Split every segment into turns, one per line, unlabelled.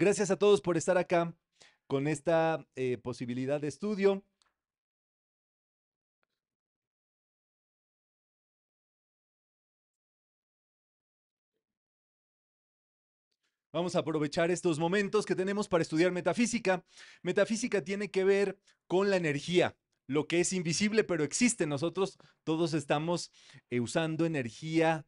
Gracias a todos por estar acá con esta eh, posibilidad de estudio. Vamos a aprovechar estos momentos que tenemos para estudiar metafísica. Metafísica tiene que ver con la energía, lo que es invisible pero existe. Nosotros todos estamos eh, usando energía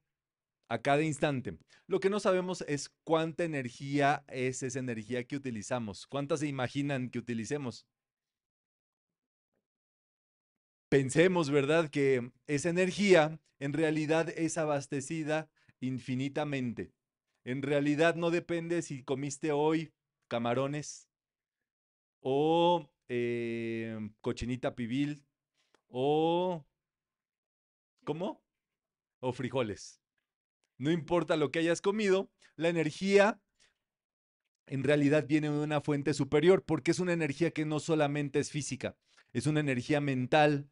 a cada instante. Lo que no sabemos es cuánta energía es esa energía que utilizamos, cuántas se imaginan que utilicemos. Pensemos, ¿verdad?, que esa energía en realidad es abastecida infinitamente. En realidad no depende si comiste hoy camarones o eh, cochinita pibil o... ¿Cómo? O frijoles no importa lo que hayas comido, la energía en realidad viene de una fuente superior, porque es una energía que no solamente es física, es una energía mental,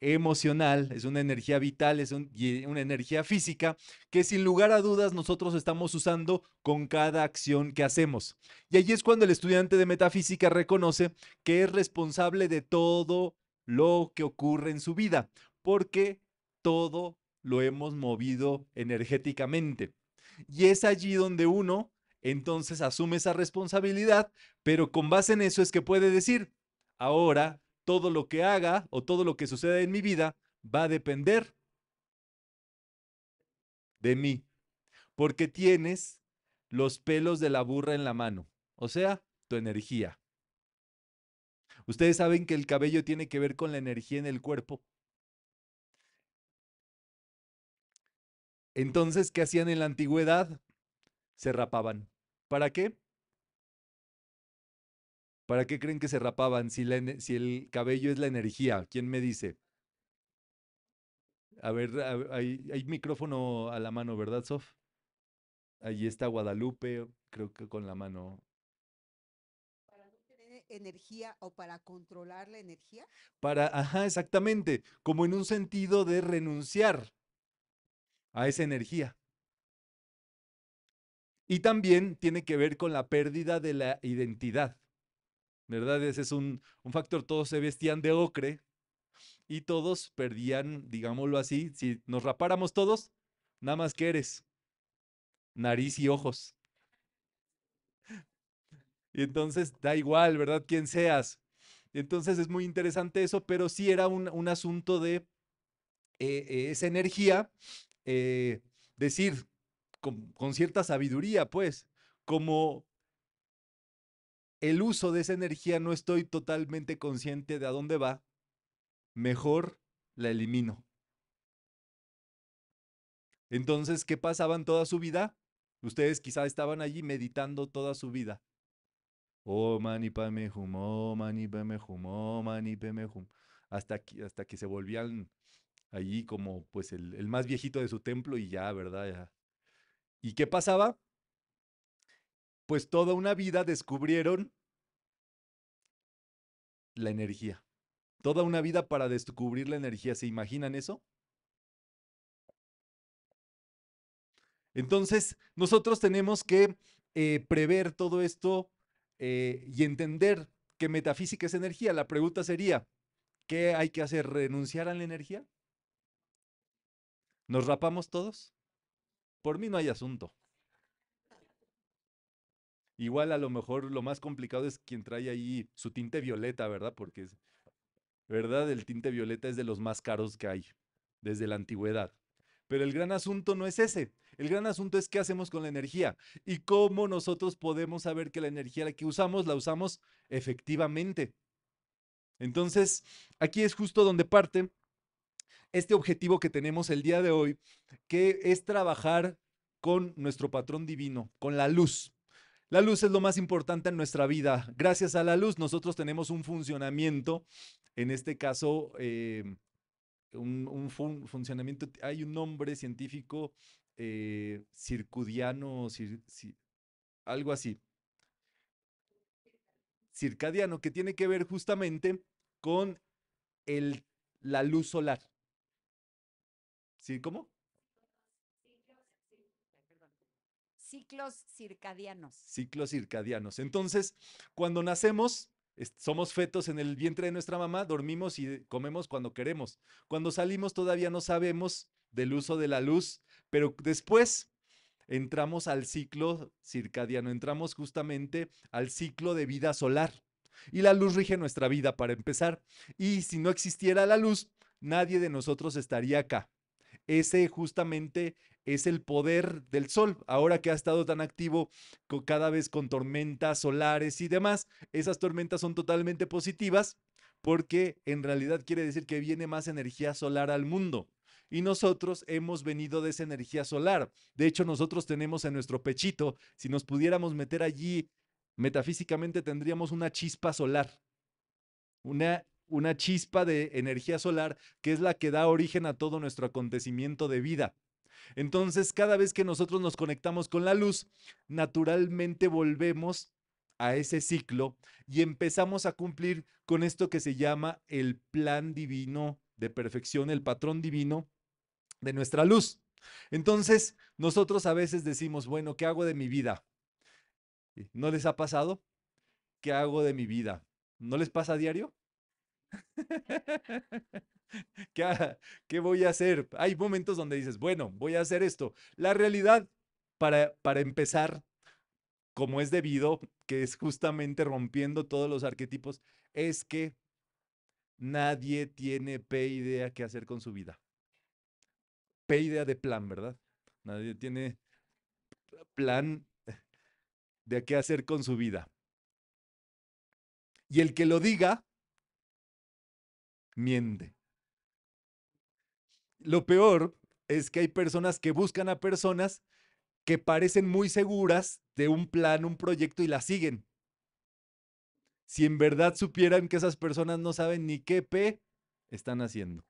emocional, es una energía vital, es una energía física que sin lugar a dudas nosotros estamos usando con cada acción que hacemos. Y allí es cuando el estudiante de metafísica reconoce que es responsable de todo lo que ocurre en su vida, porque todo lo hemos movido energéticamente. Y es allí donde uno entonces asume esa responsabilidad, pero con base en eso es que puede decir, ahora todo lo que haga o todo lo que suceda en mi vida va a depender de mí, porque tienes los pelos de la burra en la mano, o sea, tu energía. Ustedes saben que el cabello tiene que ver con la energía en el cuerpo. Entonces, ¿qué hacían en la antigüedad? Se rapaban. ¿Para qué? ¿Para qué creen que se rapaban si, el cabello es la energía? ¿Quién me dice? A ver, hay, micrófono a la mano, ¿verdad, Sof? Allí está Guadalupe, creo que con la mano.
¿Para no tener energía o para controlar la energía?
Para, ajá, exactamente, como en un sentido de renunciar a esa energía. Y también tiene que ver con la pérdida de la identidad. ¿Verdad? Ese es un, un factor. Todos se vestían de ocre y todos perdían, digámoslo así, si nos rapáramos todos, nada más que eres nariz y ojos. Y entonces da igual, ¿verdad? Quién seas. Entonces es muy interesante eso, pero sí era un, un asunto de eh, esa energía eh, decir con, cierta sabiduría, pues, como el uso de esa energía no estoy totalmente consciente de a dónde va, mejor la elimino. Entonces, ¿qué pasaban toda su vida? Ustedes quizá estaban allí meditando toda su vida. Oh, mani pame hum, oh, mani pame hum, oh, mani pame hum. Hasta hasta que se volvían allí como pues el, más viejito de su templo y ya, ¿verdad? ¿Y qué pasaba? Pues toda una vida descubrieron la energía. Toda una vida para descubrir la energía. ¿Se imaginan eso? Entonces, nosotros tenemos que eh, prever todo esto eh, y entender qué metafísica es energía. La pregunta sería, ¿qué hay que hacer? ¿Renunciar a la energía? ¿Nos rapamos todos? Por mí no hay asunto. Igual a lo mejor lo más complicado es quien trae ahí su tinte violeta, ¿verdad? Porque ¿verdad? El tinte violeta es de los más caros que hay desde la antigüedad. Pero el gran asunto no es ese. El gran asunto es qué hacemos con la energía y cómo nosotros podemos saber que la energía que usamos la usamos efectivamente. Entonces, aquí es justo donde parte este objetivo que tenemos el día de hoy, que es trabajar con nuestro patrón divino, con la luz. La luz es lo más importante en nuestra vida. Gracias a la luz nosotros tenemos un funcionamiento, en este caso, eh, un, funcionamiento, hay un nombre científico eh, circudiano, algo así, circadiano, que tiene que ver justamente con el, la luz solar. ¿Sí? ¿Cómo?
Ciclos circadianos.
Ciclos circadianos. Entonces, cuando nacemos, somos fetos en el vientre de nuestra mamá, dormimos y comemos cuando queremos. Cuando salimos todavía no sabemos del uso de la luz, pero después entramos al ciclo circadiano, entramos justamente al ciclo de vida solar. Y la luz rige nuestra vida para empezar. Y si no existiera la luz, nadie de nosotros estaría acá ese justamente es el poder del sol. Ahora que ha estado tan activo cada vez con tormentas solares y demás, esas tormentas son totalmente positivas porque en realidad quiere decir que viene más energía solar al mundo. Y nosotros hemos venido de esa energía solar. De hecho, nosotros tenemos en nuestro pechito, si nos pudiéramos meter allí, metafísicamente tendríamos una chispa solar, una una chispa de energía solar que es la que da origen a todo nuestro acontecimiento de vida. Entonces, cada vez que nosotros nos conectamos con la luz, naturalmente volvemos a ese ciclo y empezamos a cumplir con esto que se llama el plan divino de perfección, el patrón divino de nuestra luz. Entonces, nosotros a veces decimos, bueno, ¿qué hago de mi vida? ¿No les ha pasado? ¿Qué hago de mi vida? ¿No les pasa a diario? ¿Qué, voy a hacer? Hay momentos donde dices, bueno, voy a hacer esto. La realidad, para, para empezar, como es debido, que es justamente rompiendo todos los arquetipos, es que nadie tiene P idea qué hacer con su vida. P idea de plan, ¿verdad? Nadie tiene plan de qué hacer con su vida. Y el que lo diga miente. Lo peor es que hay personas que buscan a personas que parecen muy seguras de un plan, un proyecto y la siguen. Si en verdad supieran que esas personas no saben ni qué P están haciendo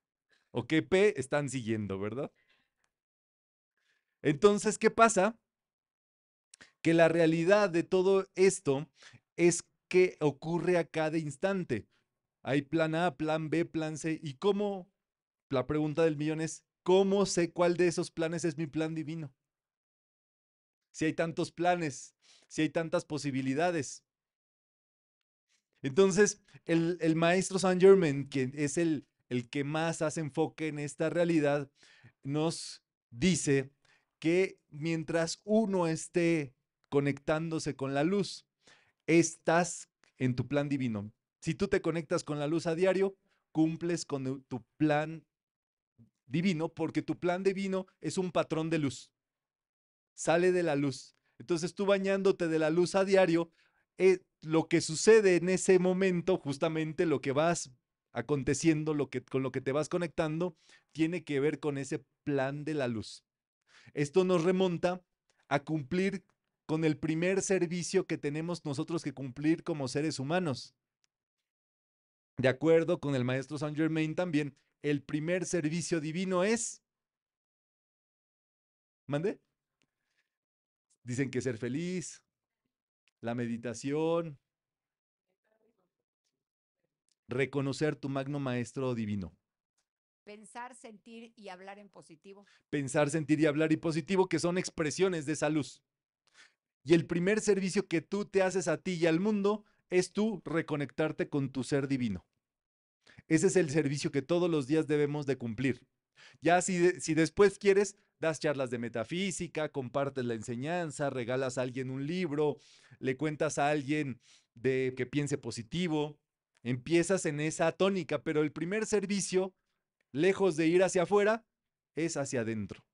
o qué P están siguiendo, ¿verdad? Entonces, ¿qué pasa? Que la realidad de todo esto es que ocurre a cada instante. Hay plan A, plan B, plan C. ¿Y cómo? La pregunta del millón es, ¿cómo sé cuál de esos planes es mi plan divino? Si hay tantos planes, si hay tantas posibilidades. Entonces, el, maestro Saint Germain, que es el, el que más hace enfoque en esta realidad, nos dice que mientras uno esté conectándose con la luz, estás en tu plan divino. Si tú te conectas con la luz a diario, cumples con tu plan divino, porque tu plan divino es un patrón de luz. Sale de la luz. Entonces tú bañándote de la luz a diario, eh, lo que sucede en ese momento, justamente lo que vas aconteciendo, lo que, con lo que te vas conectando, tiene que ver con ese plan de la luz. Esto nos remonta a cumplir con el primer servicio que tenemos nosotros que cumplir como seres humanos, de acuerdo con el maestro Saint Germain también, el primer servicio divino es... ¿Mande? Dicen que ser feliz, la meditación, reconocer tu magno maestro divino.
Pensar, sentir y hablar en positivo.
Pensar, sentir y hablar en positivo, que son expresiones de esa luz. Y el primer servicio que tú te haces a ti y al mundo es tú reconectarte con tu ser divino. Ese es el servicio que todos los días debemos de cumplir. Ya si, si después quieres, das charlas de metafísica, compartes la enseñanza, regalas a alguien un libro, le cuentas a alguien de que piense positivo, empiezas en esa tónica, pero el primer servicio, lejos de ir hacia afuera, es hacia adentro.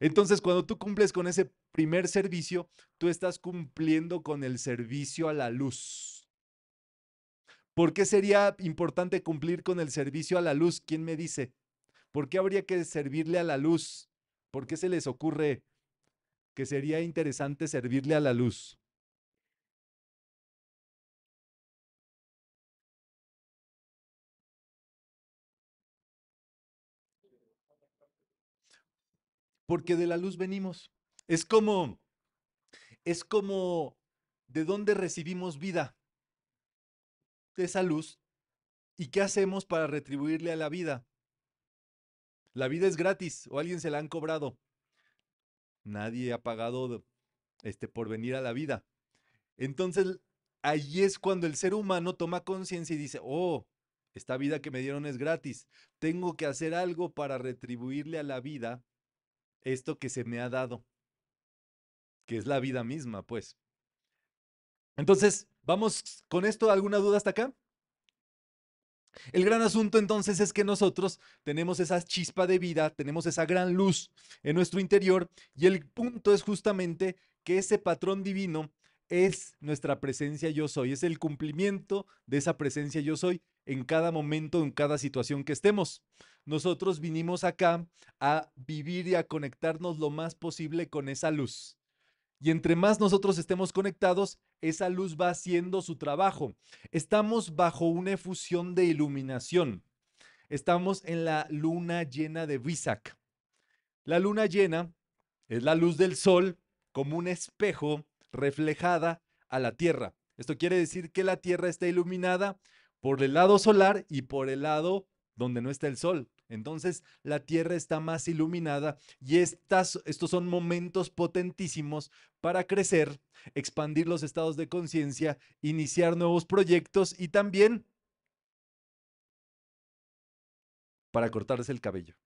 Entonces, cuando tú cumples con ese primer servicio, tú estás cumpliendo con el servicio a la luz. ¿Por qué sería importante cumplir con el servicio a la luz? ¿Quién me dice? ¿Por qué habría que servirle a la luz? ¿Por qué se les ocurre que sería interesante servirle a la luz? porque de la luz venimos. Es como, es como, ¿de dónde recibimos vida? De esa luz. ¿Y qué hacemos para retribuirle a la vida? La vida es gratis o alguien se la han cobrado. Nadie ha pagado este, por venir a la vida. Entonces, ahí es cuando el ser humano toma conciencia y dice, oh, esta vida que me dieron es gratis. Tengo que hacer algo para retribuirle a la vida esto que se me ha dado, que es la vida misma, pues. Entonces, ¿vamos con esto? ¿Alguna duda hasta acá? El gran asunto entonces es que nosotros tenemos esa chispa de vida, tenemos esa gran luz en nuestro interior y el punto es justamente que ese patrón divino es nuestra presencia yo soy, es el cumplimiento de esa presencia yo soy en cada momento, en cada situación que estemos. Nosotros vinimos acá a vivir y a conectarnos lo más posible con esa luz. Y entre más nosotros estemos conectados, esa luz va haciendo su trabajo. Estamos bajo una efusión de iluminación. Estamos en la luna llena de Visak. La luna llena es la luz del sol como un espejo reflejada a la Tierra. Esto quiere decir que la Tierra está iluminada por el lado solar y por el lado donde no está el sol. Entonces la Tierra está más iluminada y estas, estos son momentos potentísimos para crecer, expandir los estados de conciencia, iniciar nuevos proyectos y también para cortarse el cabello.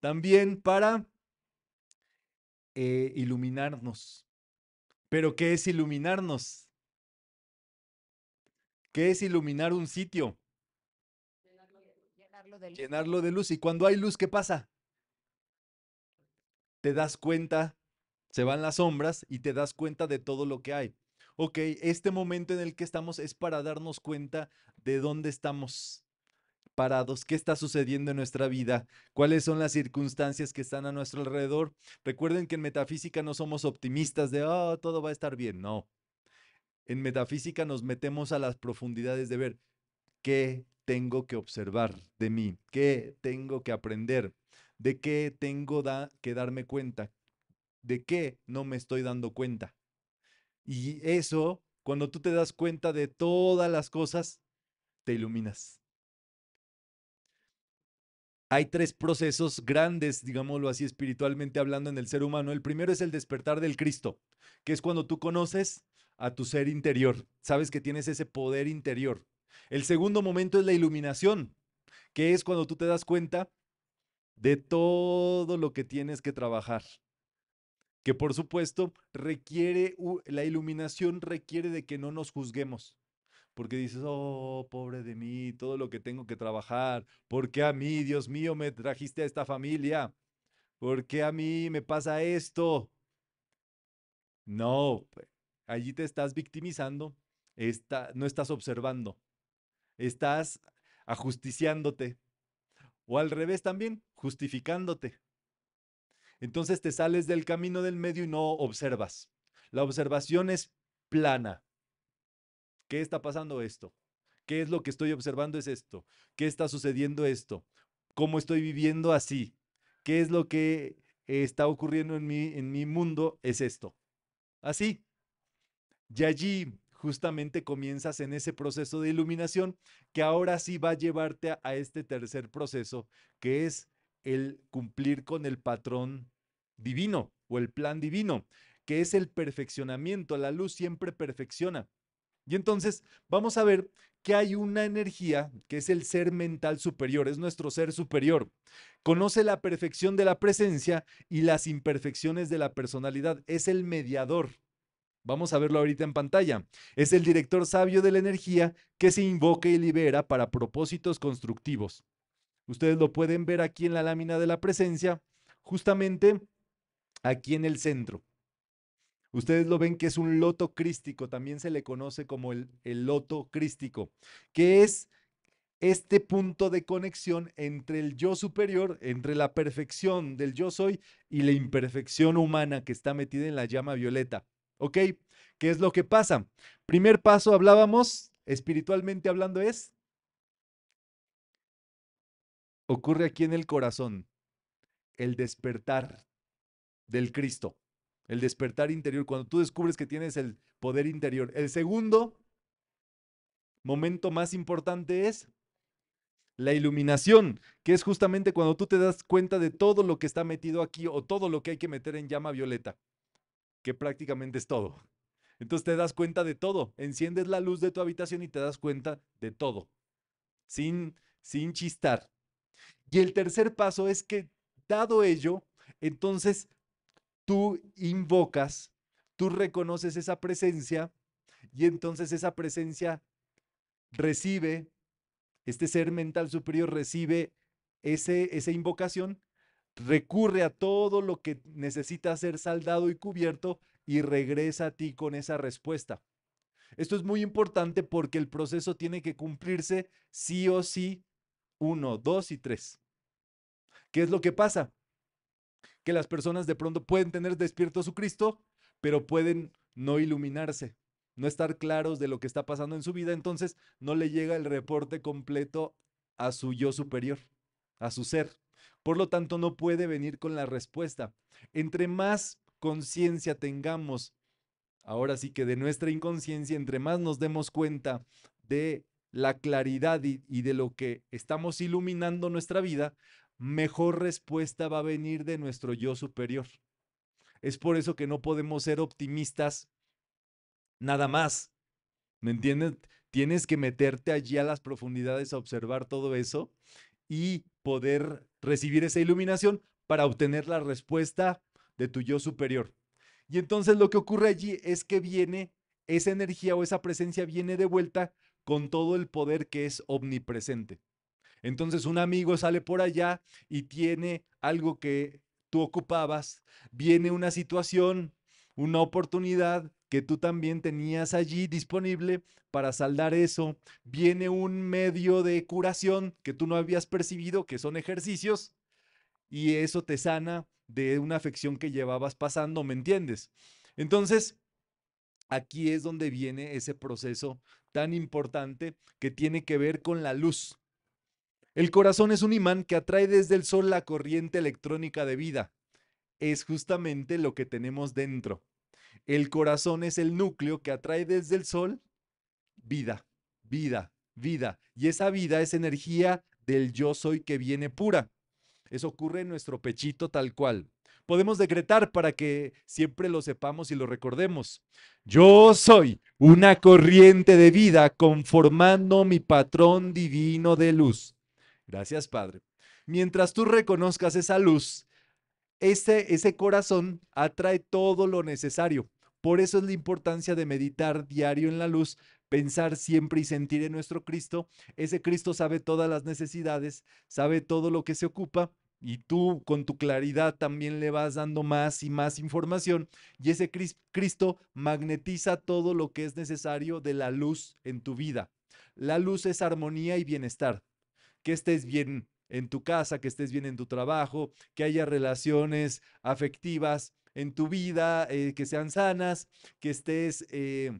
También para eh, iluminarnos. ¿Pero qué es iluminarnos? ¿Qué es iluminar un sitio? Llenarlo de, luz. luz. Y cuando hay luz, ¿qué pasa? Te das cuenta, se van las sombras y te das cuenta de todo lo que hay. Ok, este momento en el que estamos es para darnos cuenta de dónde estamos parados, qué está sucediendo en nuestra vida, cuáles son las circunstancias que están a nuestro alrededor. Recuerden que en metafísica no somos optimistas de, oh, todo va a estar bien, no en metafísica nos metemos a las profundidades de ver qué tengo que observar de mí, qué tengo que aprender, de qué tengo que darme cuenta, de qué no me estoy dando cuenta. Y eso, cuando tú te das cuenta de todas las cosas, te iluminas. Hay tres procesos grandes, digámoslo así espiritualmente hablando, en el ser humano. El primero es el despertar del Cristo, que es cuando tú conoces a tu ser interior. Sabes que tienes ese poder interior. El segundo momento es la iluminación, que es cuando tú te das cuenta de todo lo que tienes que trabajar. Que por supuesto requiere, la iluminación requiere de que no nos juzguemos. Porque dices, oh, pobre de mí, todo lo que tengo que trabajar. ¿Por qué a mí, Dios mío, me trajiste a esta familia? ¿Por qué a mí me pasa esto? No, pues, Allí te estás victimizando, está, no estás observando, estás ajusticiándote o al revés también, justificándote. Entonces te sales del camino del medio y no observas. La observación es plana. ¿Qué está pasando esto? ¿Qué es lo que estoy observando es esto? ¿Qué está sucediendo esto? ¿Cómo estoy viviendo así? ¿Qué es lo que está ocurriendo en mi, en mi mundo? Es esto. Así. Y allí justamente comienzas en ese proceso de iluminación que ahora sí va a llevarte a, este tercer proceso, que es el cumplir con el patrón divino o el plan divino, que es el perfeccionamiento. La luz siempre perfecciona. Y entonces vamos a ver que hay una energía que es el ser mental superior, es nuestro ser superior. Conoce la perfección de la presencia y las imperfecciones de la personalidad, es el mediador. Vamos a verlo ahorita en pantalla. Es el director sabio de la energía que se invoca y libera para propósitos constructivos. Ustedes lo pueden ver aquí en la lámina de la presencia, justamente aquí en el centro. Ustedes lo ven que es un loto crístico, también se le conoce como el, el loto crístico, que es este punto de conexión entre el yo superior, entre la perfección del yo soy y la imperfección humana que está metida en la llama violeta. ¿Ok? ¿Qué es lo que pasa? Primer paso, hablábamos, espiritualmente hablando, es, ocurre aquí en el corazón, el despertar del Cristo, el despertar interior, cuando tú descubres que tienes el poder interior. El segundo momento más importante es la iluminación, que es justamente cuando tú te das cuenta de todo lo que está metido aquí o todo lo que hay que meter en llama violeta prácticamente es todo. Entonces te das cuenta de todo. Enciendes la luz de tu habitación y te das cuenta de todo. Sin, sin chistar. Y el tercer paso es que, dado ello, entonces tú invocas, tú reconoces esa presencia y entonces esa presencia recibe, este ser mental superior recibe ese, esa invocación recurre a todo lo que necesita ser saldado y cubierto y regresa a ti con esa respuesta. Esto es muy importante porque el proceso tiene que cumplirse sí o sí, uno, dos y tres. ¿Qué es lo que pasa? Que las personas de pronto pueden tener despierto su Cristo, pero pueden no iluminarse, no estar claros de lo que está pasando en su vida, entonces no le llega el reporte completo a su yo superior, a su ser. Por lo tanto, no puede venir con la respuesta. Entre más conciencia tengamos, ahora sí que de nuestra inconsciencia, entre más nos demos cuenta de la claridad y, de lo que estamos iluminando nuestra vida, mejor respuesta va a venir de nuestro yo superior. Es por eso que no podemos ser optimistas nada más. ¿Me entiendes? Tienes que meterte allí a las profundidades a observar todo eso y poder recibir esa iluminación para obtener la respuesta de tu yo superior. Y entonces lo que ocurre allí es que viene esa energía o esa presencia viene de vuelta con todo el poder que es omnipresente. Entonces un amigo sale por allá y tiene algo que tú ocupabas, viene una situación una oportunidad que tú también tenías allí disponible para saldar eso. Viene un medio de curación que tú no habías percibido, que son ejercicios, y eso te sana de una afección que llevabas pasando, ¿me entiendes? Entonces, aquí es donde viene ese proceso tan importante que tiene que ver con la luz. El corazón es un imán que atrae desde el sol la corriente electrónica de vida. Es justamente lo que tenemos dentro. El corazón es el núcleo que atrae desde el sol vida, vida, vida. Y esa vida es energía del yo soy que viene pura. Eso ocurre en nuestro pechito tal cual. Podemos decretar para que siempre lo sepamos y lo recordemos. Yo soy una corriente de vida conformando mi patrón divino de luz. Gracias, Padre. Mientras tú reconozcas esa luz, ese, ese corazón atrae todo lo necesario. Por eso es la importancia de meditar diario en la luz, pensar siempre y sentir en nuestro Cristo. Ese Cristo sabe todas las necesidades, sabe todo lo que se ocupa y tú con tu claridad también le vas dando más y más información y ese Cristo magnetiza todo lo que es necesario de la luz en tu vida. La luz es armonía y bienestar. Que estés bien en tu casa, que estés bien en tu trabajo, que haya relaciones afectivas, en tu vida, eh, que sean sanas, que estés eh,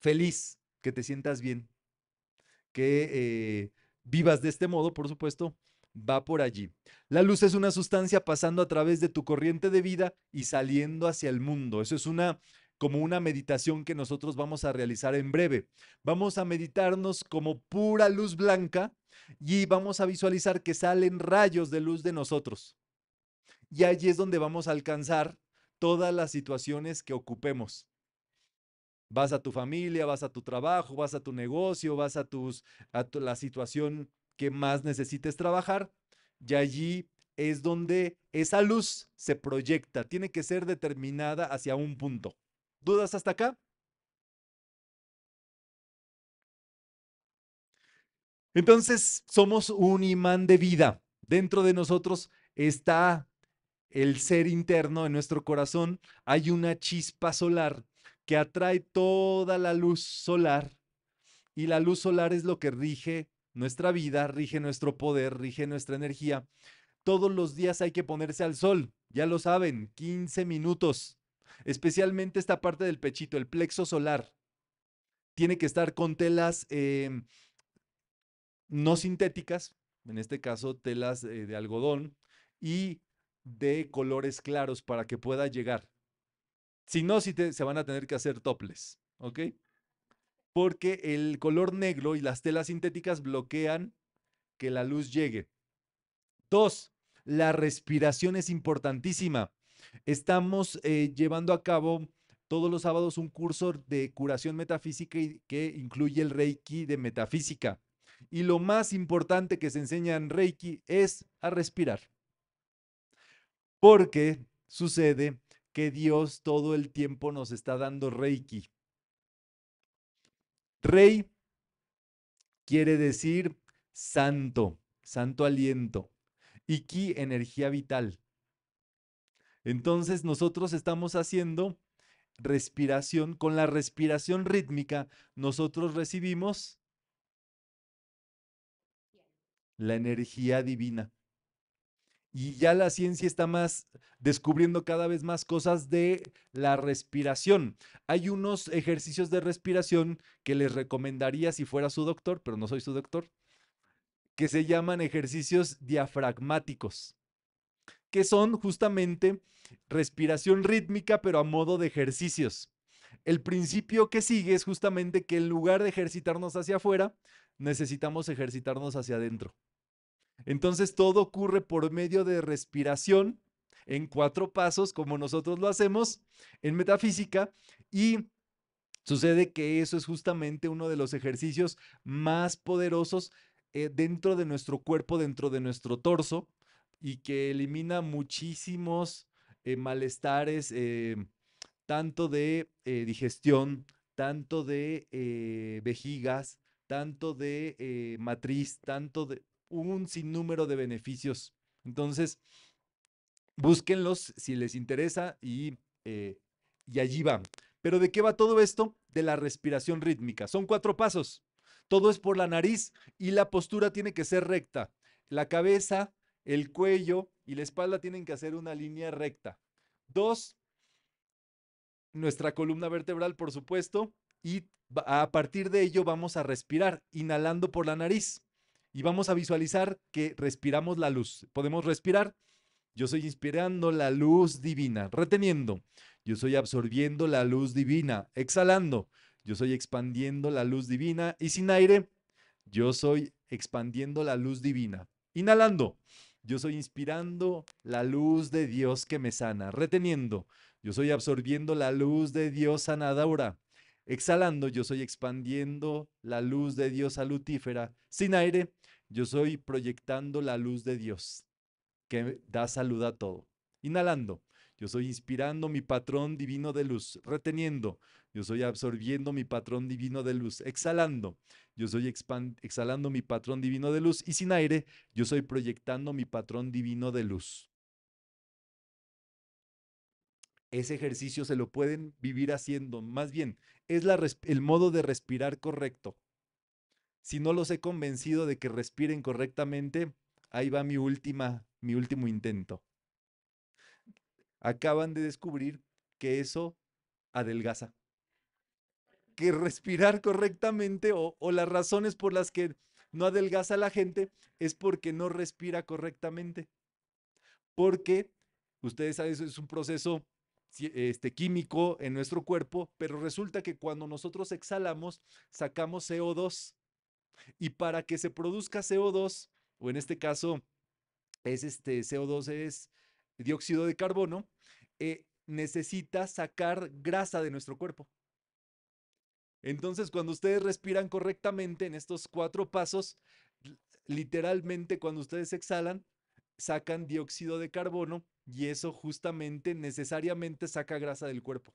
feliz, que te sientas bien, que eh, vivas de este modo, por supuesto, va por allí. La luz es una sustancia pasando a través de tu corriente de vida y saliendo hacia el mundo. Eso es una como una meditación que nosotros vamos a realizar en breve. Vamos a meditarnos como pura luz blanca y vamos a visualizar que salen rayos de luz de nosotros. Y allí es donde vamos a alcanzar todas las situaciones que ocupemos. Vas a tu familia, vas a tu trabajo, vas a tu negocio, vas a, tus, a la situación que más necesites trabajar. Y allí es donde esa luz se proyecta. Tiene que ser determinada hacia un punto. ¿Dudas hasta acá? Entonces, somos un imán de vida. Dentro de nosotros está el ser interno, en nuestro corazón, hay una chispa solar que atrae toda la luz solar y la luz solar es lo que rige nuestra vida, rige nuestro poder, rige nuestra energía. Todos los días hay que ponerse al sol, ya lo saben, 15 minutos, especialmente esta parte del pechito, el plexo solar. Tiene que estar con telas em, no sintéticas, en este caso telas eh, de algodón, y de colores claros para que pueda llegar. Si no, si se van a tener que hacer toples, ¿ok? Porque el color negro y las telas sintéticas bloquean que la luz llegue. Dos, la respiración es importantísima. Estamos eh, llevando a cabo todos los sábados un curso de curación metafísica que incluye el Reiki de metafísica. Y lo más importante que se enseña en Reiki es a respirar porque sucede que Dios todo el tiempo nos está dando reiki. Rey quiere decir santo, santo aliento, y ki, energía vital. Entonces nosotros estamos haciendo respiración, con la respiración rítmica, nosotros recibimos la energía divina y ya la ciencia está más descubriendo cada vez más cosas de la respiración. Hay unos ejercicios de respiración que les recomendaría si fuera su doctor, pero no soy su doctor, que se llaman ejercicios diafragmáticos, que son justamente respiración rítmica, pero a modo de ejercicios. El principio que sigue es justamente que en lugar de ejercitarnos hacia afuera, necesitamos ejercitarnos hacia adentro. Entonces todo ocurre por medio de respiración en cuatro pasos, como nosotros lo hacemos en metafísica, y sucede que eso es justamente uno de los ejercicios más poderosos eh, dentro de nuestro cuerpo, dentro de nuestro torso, y que elimina muchísimos eh, malestares, eh, tanto de digestión, tanto de vejigas, tanto de matriz, tanto de un sinnúmero de beneficios. Entonces, búsquenlos si les interesa y, eh, y allí van. Pero ¿de qué va todo esto? De la respiración rítmica. Son cuatro pasos. Todo es por la nariz y la postura tiene que ser recta. La cabeza, el cuello y la espalda tienen que hacer una línea recta. Dos, nuestra columna vertebral, por supuesto, y a partir de ello vamos a respirar, inhalando por la nariz y vamos a visualizar que respiramos la luz. Podemos respirar. Yo soy inspirando la luz divina, reteniendo. Yo soy absorbiendo la luz divina, exhalando. Yo soy expandiendo la luz divina y sin aire, yo soy expandiendo la luz divina. Inhalando. Yo soy inspirando la luz de Dios que me sana, reteniendo. Yo soy absorbiendo la luz de Dios sanadora. Exhalando, yo soy expandiendo la luz de Dios salutífera. Sin aire, yo soy proyectando la luz de Dios que da salud a todo. Inhalando, yo soy inspirando mi patrón divino de luz. Reteniendo, yo soy absorbiendo mi patrón divino de luz. Exhalando, yo soy exhalando mi patrón divino de luz. Y sin aire, yo soy proyectando mi patrón divino de luz. Ese ejercicio se lo pueden vivir haciendo. Más bien, es el modo de respirar correcto si no los he convencido de que respiren correctamente, ahí va mi última, mi último intento. Acaban de descubrir que eso adelgaza. Que respirar correctamente o, las razones por las que no adelgaza la gente es porque no respira correctamente. Porque, ustedes saben, eso es un proceso este, químico en nuestro cuerpo, pero resulta que cuando nosotros exhalamos, sacamos CO2 y para que se produzca CO2, o en este caso es este CO2 es dióxido de carbono, eh, necesita sacar grasa de nuestro cuerpo. Entonces, cuando ustedes respiran correctamente en estos cuatro pasos, literalmente cuando ustedes exhalan, sacan dióxido de carbono y eso justamente necesariamente saca grasa del cuerpo.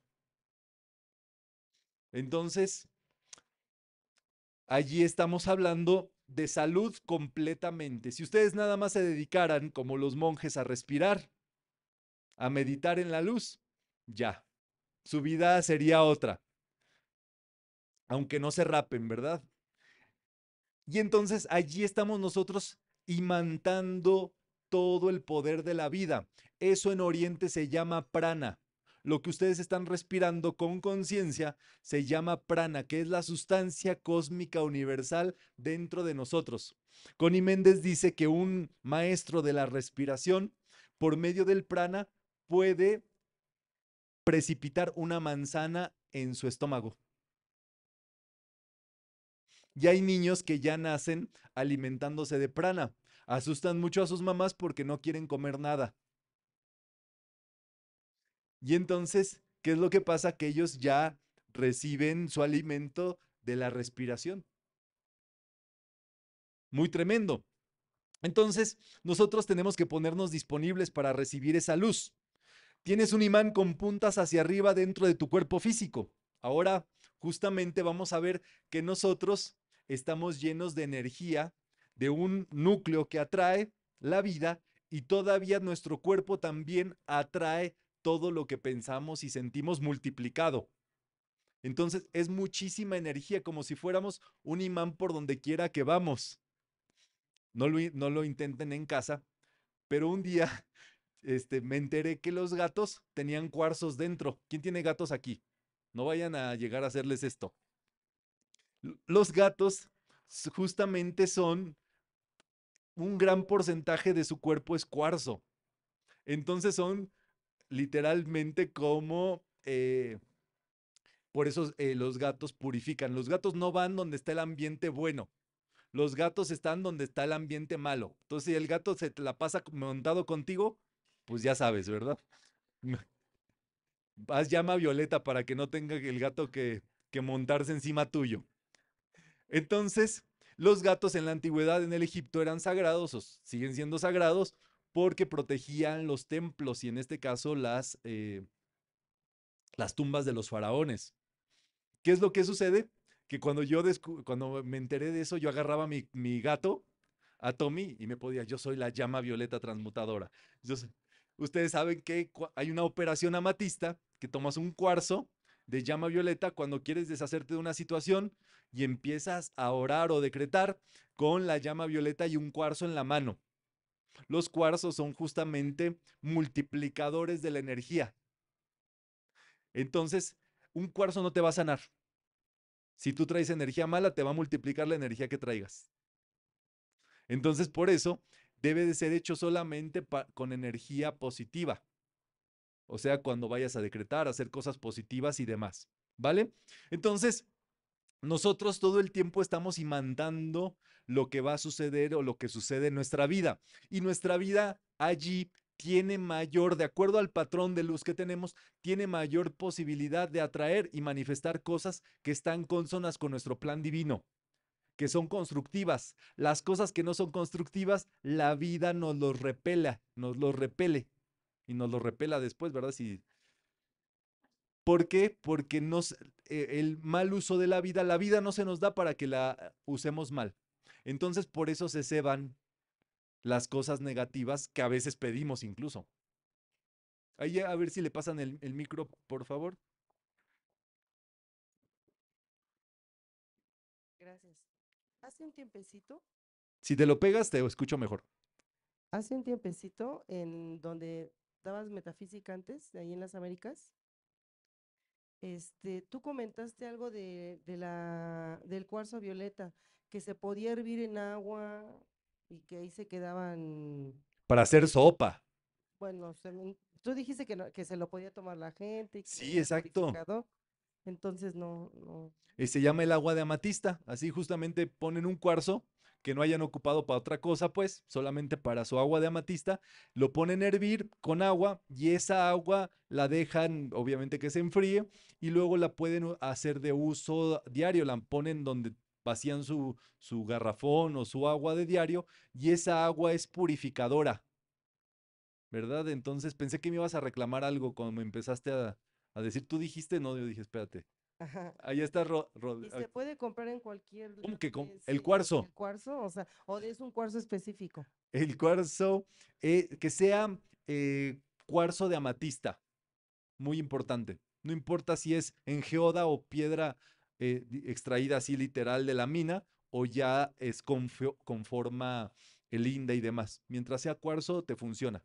Entonces, allí estamos hablando de salud completamente. Si ustedes nada más se dedicaran, como los monjes, a respirar, a meditar en la luz, ya, su vida sería otra. Aunque no se rapen, ¿verdad? Y entonces allí estamos nosotros imantando todo el poder de la vida. Eso en Oriente se llama prana lo que ustedes están respirando con conciencia se llama prana, que es la sustancia cósmica universal dentro de nosotros. Connie Méndez dice que un maestro de la respiración, por medio del prana, puede precipitar una manzana en su estómago. Y hay niños que ya nacen alimentándose de prana. Asustan mucho a sus mamás porque no quieren comer nada. Y entonces, ¿qué es lo que pasa? Que ellos ya reciben su alimento de la respiración. Muy tremendo. Entonces, nosotros tenemos que ponernos disponibles para recibir esa luz. Tienes un imán con puntas hacia arriba dentro de tu cuerpo físico. Ahora, justamente vamos a ver que nosotros estamos llenos de energía, de un núcleo que atrae la vida y todavía nuestro cuerpo también atrae todo lo que pensamos y sentimos multiplicado. Entonces es muchísima energía, como si fuéramos un imán por donde quiera que vamos. No lo, no lo, intenten en casa, pero un día este, me enteré que los gatos tenían cuarzos dentro. ¿Quién tiene gatos aquí? No vayan a llegar a hacerles esto. Los gatos justamente son un gran porcentaje de su cuerpo es cuarzo. Entonces son literalmente como... Eh, por eso eh, los gatos purifican. Los gatos no van donde está el ambiente bueno. Los gatos están donde está el ambiente malo. Entonces, si el gato se la pasa montado contigo, pues ya sabes, ¿verdad? Haz llama Violeta para que no tenga el gato que, que montarse encima tuyo. Entonces, los gatos en la antigüedad en el Egipto eran sagrados, siguen siendo sagrados, porque protegían los templos y en este caso las, eh, las tumbas de los faraones. ¿Qué es lo que sucede? Que cuando yo cuando me enteré de eso, yo agarraba mi, mi gato a Tommy y me podía, yo soy la llama violeta transmutadora. ustedes saben que hay una operación amatista que tomas un cuarzo de llama violeta cuando quieres deshacerte de una situación y empiezas a orar o decretar con la llama violeta y un cuarzo en la mano. Los cuarzos son justamente multiplicadores de la energía. Entonces, un cuarzo no te va a sanar. Si tú traes energía mala, te va a multiplicar la energía que traigas. Entonces, por eso, debe de ser hecho solamente con energía positiva. O sea, cuando vayas a decretar, hacer cosas positivas y demás. ¿Vale? Entonces, nosotros todo el tiempo estamos imantando lo que va a suceder o lo que sucede en nuestra vida. Y nuestra vida allí tiene mayor, de acuerdo al patrón de luz que tenemos, tiene mayor posibilidad de atraer y manifestar cosas que están consonas con nuestro plan divino, que son constructivas. Las cosas que no son constructivas, la vida nos los repela, nos los repele. Y nos los repela después, ¿verdad? Si ¿Por qué? Porque e, el mal uso de la vida, la vida no se nos da para que la usemos mal. Entonces, por eso se ceban las cosas negativas que a veces pedimos incluso. Ahí a ver si le pasan el, micro, por favor.
Gracias. Hace un tiempecito.
Si te lo pegas, te escucho mejor.
Hace un tiempecito, en donde dabas metafísica antes, ahí en las Américas, este, tú comentaste algo de, la, del cuarzo violeta, que se podía hervir en agua y que ahí se quedaban.
Para hacer sopa.
Bueno, tú dijiste que, que se lo podía tomar la gente. Y sí, exacto. Entonces no, no.
Y eh, se llama el agua de amatista. Así justamente ponen un cuarzo que no hayan ocupado para otra cosa, pues solamente para su agua de amatista, lo ponen a hervir con agua y esa agua la dejan obviamente que se enfríe y luego la pueden hacer de uso diario, la ponen donde vacían su, su garrafón o su agua de diario y esa agua es purificadora, ¿verdad? Entonces pensé que me ibas a reclamar algo cuando me empezaste a, a decir, tú dijiste, no, yo dije, espérate. Ahí está. se
puede comprar en cualquier. ¿Cómo que con? el cuarzo? El cuarzo, o sea, o es un cuarzo específico.
El cuarzo, eh, que sea eh, cuarzo de amatista, muy importante. No importa si es en geoda o piedra eh, extraída así literal de la mina o ya es con, forma linda y demás. Mientras sea cuarzo, te funciona.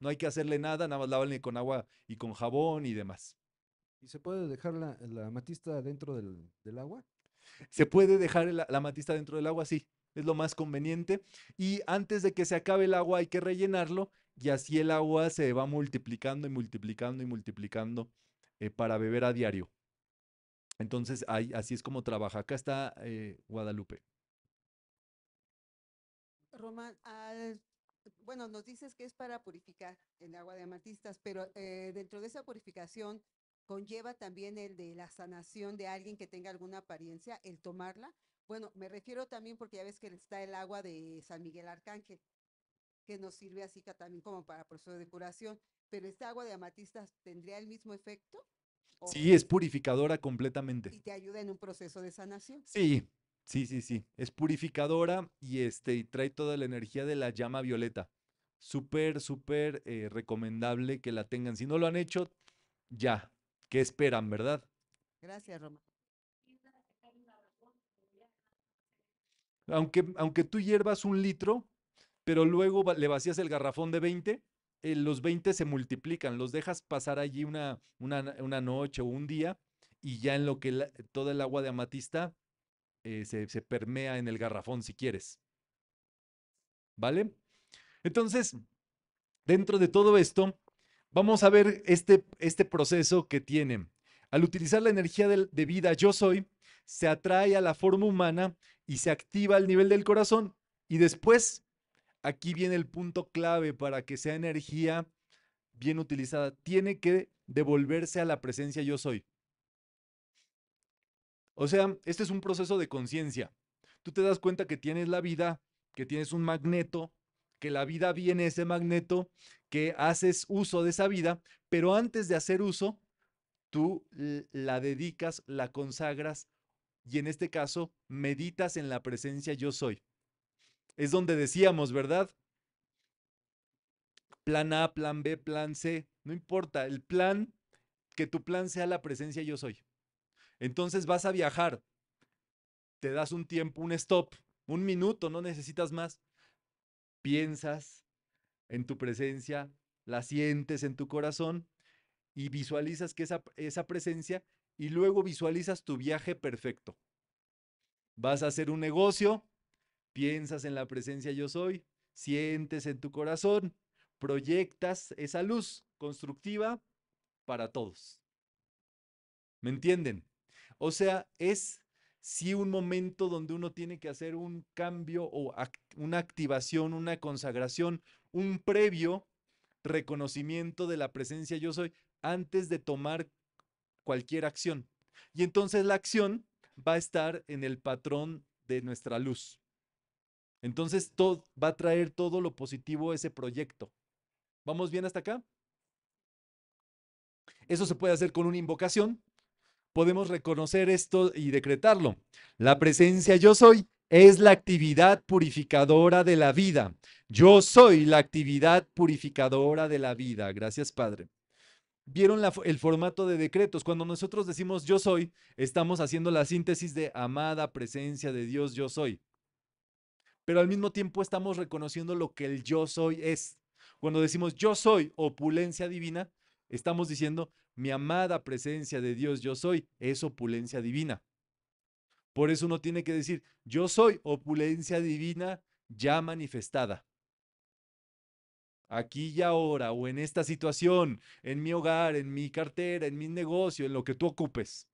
No hay que hacerle nada, nada más lavarle con agua y con jabón y demás. ¿Y se puede dejar la, la matista dentro del, del, agua? Se puede dejar la, matista dentro del agua, sí. Es lo más conveniente. Y antes de que se acabe el agua hay que rellenarlo y así el agua se va multiplicando y multiplicando y multiplicando eh, para beber a diario. Entonces, ahí, así es como trabaja. Acá está eh, Guadalupe.
Román, bueno, nos dices que es para purificar el agua de amatistas, pero eh, dentro de esa purificación conlleva también el de la sanación de alguien que tenga alguna apariencia, el tomarla. Bueno, me refiero también porque ya ves que está el agua de San Miguel Arcángel, que nos sirve así también como para proceso de curación, pero esta agua de amatistas tendría el mismo efecto.
sí, es purificadora completamente. Y
te ayuda en un proceso de sanación. Sí,
sí, sí, sí. Es purificadora y este trae toda la energía de la llama violeta. Súper, súper eh, recomendable que la tengan. Si no lo han hecho, ya, ¿Qué esperan, verdad? Gracias, Roma. Aunque, aunque tú hiervas un litro, pero luego le vacías el garrafón de 20, eh, los 20 se multiplican, los dejas pasar allí una, una, una, noche o un día y ya en lo que toda el agua de amatista eh, se, se permea en el garrafón si quieres. ¿Vale? Entonces, dentro de todo esto, Vamos a ver este, este proceso que tienen. Al utilizar la energía de, de vida yo soy, se atrae a la forma humana y se activa al nivel del corazón. Y después, aquí viene el punto clave para que sea energía bien utilizada. Tiene que devolverse a la presencia yo soy. O sea, este es un proceso de conciencia. Tú te das cuenta que tienes la vida, que tienes un magneto que la vida viene ese magneto, que haces uso de esa vida, pero antes de hacer uso, tú la dedicas, la consagras y en este caso meditas en la presencia yo soy. Es donde decíamos, ¿verdad? Plan A, plan B, plan C, no importa, el plan, que tu plan sea la presencia yo soy. Entonces vas a viajar, te das un tiempo, un stop, un minuto, no necesitas más piensas en tu presencia, la sientes en tu corazón y visualizas que esa, esa presencia y luego visualizas tu viaje perfecto. Vas a hacer un negocio, piensas en la presencia yo soy, sientes en tu corazón, proyectas esa luz constructiva para todos. ¿Me entienden? O sea, es si un momento donde uno tiene que hacer un cambio o una activación, una consagración, un previo reconocimiento de la presencia yo soy antes de tomar cualquier acción. Y entonces la acción va a estar en el patrón de nuestra luz. Entonces todo, va a traer todo lo positivo a ese proyecto. ¿Vamos bien hasta acá? Eso se puede hacer con una invocación, podemos reconocer esto y decretarlo. La presencia yo soy es la actividad purificadora de la vida. Yo soy la actividad purificadora de la vida. Gracias, Padre. Vieron el formato de decretos. Cuando nosotros decimos yo soy, estamos haciendo la síntesis de amada presencia de Dios, yo soy. Pero al mismo tiempo estamos reconociendo lo que el yo soy es. Cuando decimos yo soy opulencia divina, Estamos diciendo, mi amada presencia de Dios, yo soy, es opulencia divina. Por eso uno tiene que decir, yo soy opulencia divina ya manifestada. Aquí y ahora, o en esta situación, en mi hogar, en mi cartera, en mi negocio, en lo que tú ocupes.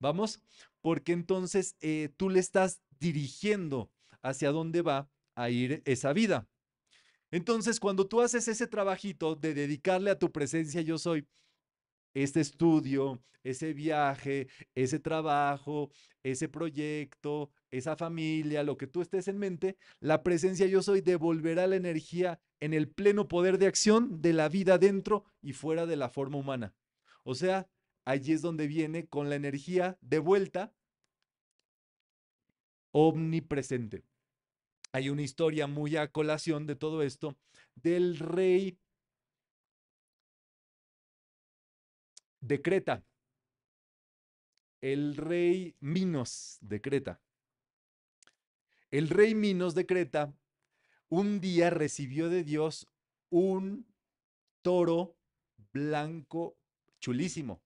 ¿Vamos? Porque entonces eh, tú le estás dirigiendo hacia dónde va a ir esa vida. Entonces, cuando tú haces ese trabajito de dedicarle a tu presencia, yo soy, este estudio, ese viaje, ese trabajo, ese proyecto, esa familia, lo que tú estés en mente, la presencia yo soy devolverá la energía en el pleno poder de acción de la vida dentro y fuera de la forma humana. O sea, allí es donde viene con la energía de vuelta omnipresente hay una historia muy a colación de todo esto del rey de Creta, el rey Minos de Creta. El rey Minos de Creta un día recibió de Dios un toro blanco chulísimo.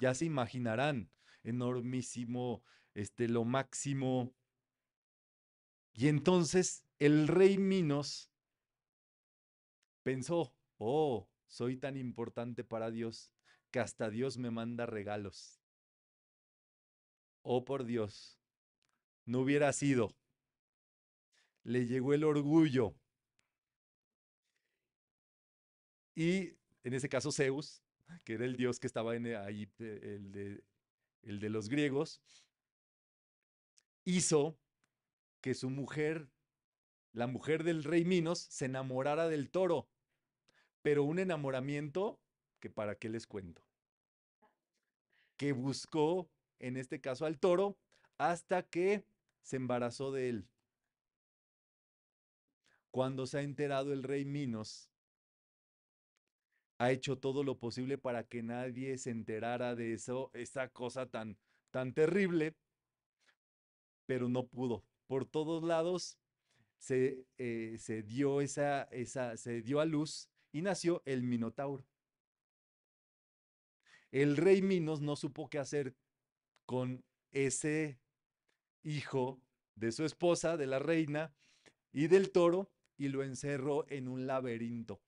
Ya se imaginarán, enormísimo, este lo máximo, y entonces el rey Minos pensó, oh, soy tan importante para Dios que hasta Dios me manda regalos. Oh, por Dios, no hubiera sido. Le llegó el orgullo. Y en ese caso Zeus, que era el dios que estaba eh, ahí, eh, el de los griegos, hizo que su mujer, la mujer del rey Minos, se enamorara del toro. Pero un enamoramiento que para qué les cuento. Que buscó, en este caso, al toro hasta que se embarazó de él. Cuando se ha enterado el rey Minos, ha hecho todo lo posible para que nadie se enterara de eso, esa cosa tan, tan terrible, pero no pudo por todos lados se, eh, se dio esa, esa, se dio a luz y nació el Minotauro. El rey Minos no supo qué hacer con ese hijo de su esposa, de la reina y del toro, y lo encerró en un laberinto.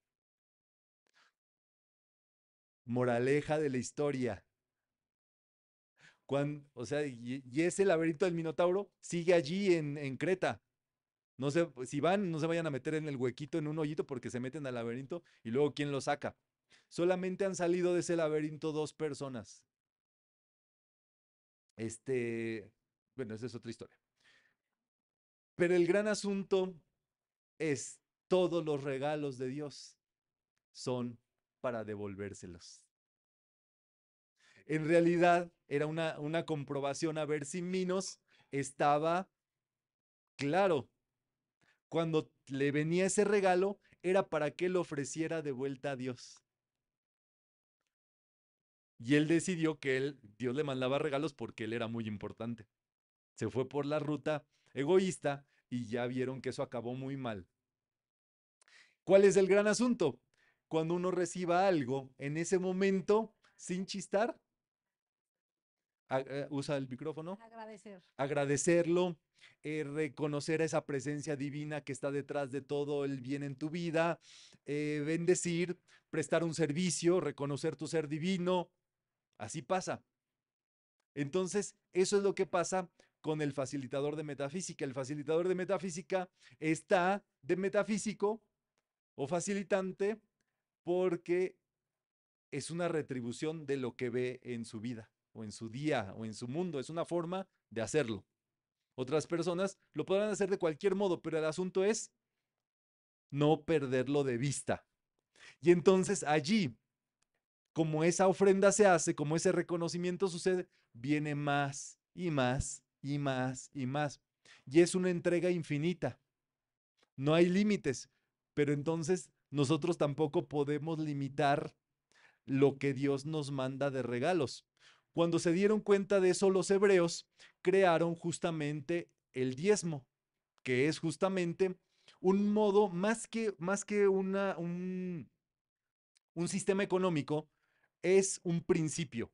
Moraleja de la historia, o sea, y, ese laberinto del Minotauro sigue allí en, Creta. No sé, si van, no se vayan a meter en el huequito, en un hoyito, porque se meten al laberinto y luego ¿quién lo saca? Solamente han salido de ese laberinto dos personas. Este, bueno, esa es otra historia. Pero el gran asunto es todos los regalos de Dios son para devolvérselos en realidad era una, una comprobación a ver si Minos estaba claro. Cuando le venía ese regalo, era para que lo ofreciera de vuelta a Dios. Y él decidió que él, Dios le mandaba regalos porque él era muy importante. Se fue por la ruta egoísta y ya vieron que eso acabó muy mal. ¿Cuál es el gran asunto? Cuando uno reciba algo en ese momento, sin chistar, eh, usa el micrófono. Agradecer. Agradecerlo, eh, reconocer esa presencia divina que está detrás de todo el bien en tu vida, eh, bendecir, prestar un servicio, reconocer tu ser divino. Así pasa. Entonces, eso es lo que pasa con el facilitador de metafísica. El facilitador de metafísica está de metafísico o facilitante porque es una retribución de lo que ve en su vida o en su día o en su mundo. Es una forma de hacerlo. Otras personas lo podrán hacer de cualquier modo, pero el asunto es no perderlo de vista. Y entonces allí, como esa ofrenda se hace, como ese reconocimiento sucede, viene más y más y más y más. Y es una entrega infinita. No hay límites, pero entonces nosotros tampoco podemos limitar lo que Dios nos manda de regalos. Cuando se dieron cuenta de eso, los hebreos crearon justamente el diezmo, que es justamente un modo más que, más que una, un, sistema económico, es un principio.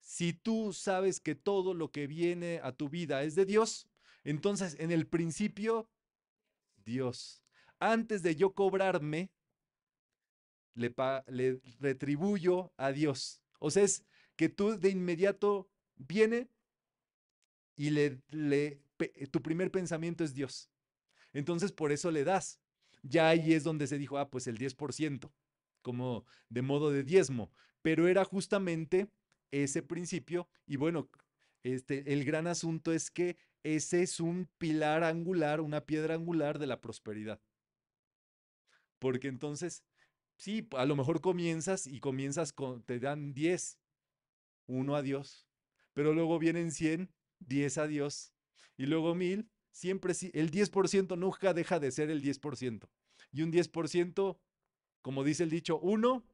Si tú sabes que todo lo que viene a tu vida es de Dios, entonces en el principio, Dios. Antes de yo cobrarme, le, le retribuyo a Dios. O sea, es que tú de inmediato viene y le, eh, tu primer pensamiento es Dios. Entonces por eso le das. Ya ahí es donde se dijo, ah, pues el 10%, como de modo de diezmo. Pero era justamente ese principio y bueno, este, el gran asunto es que ese es un pilar angular, una piedra angular de la prosperidad. Porque entonces, sí, a lo mejor comienzas y comienzas con, te dan 10 uno a Dios, pero luego vienen 100, 10 a Dios, y luego 1000, siempre el 10% nunca deja de ser el 10%. Y un 10%, como dice el dicho, uno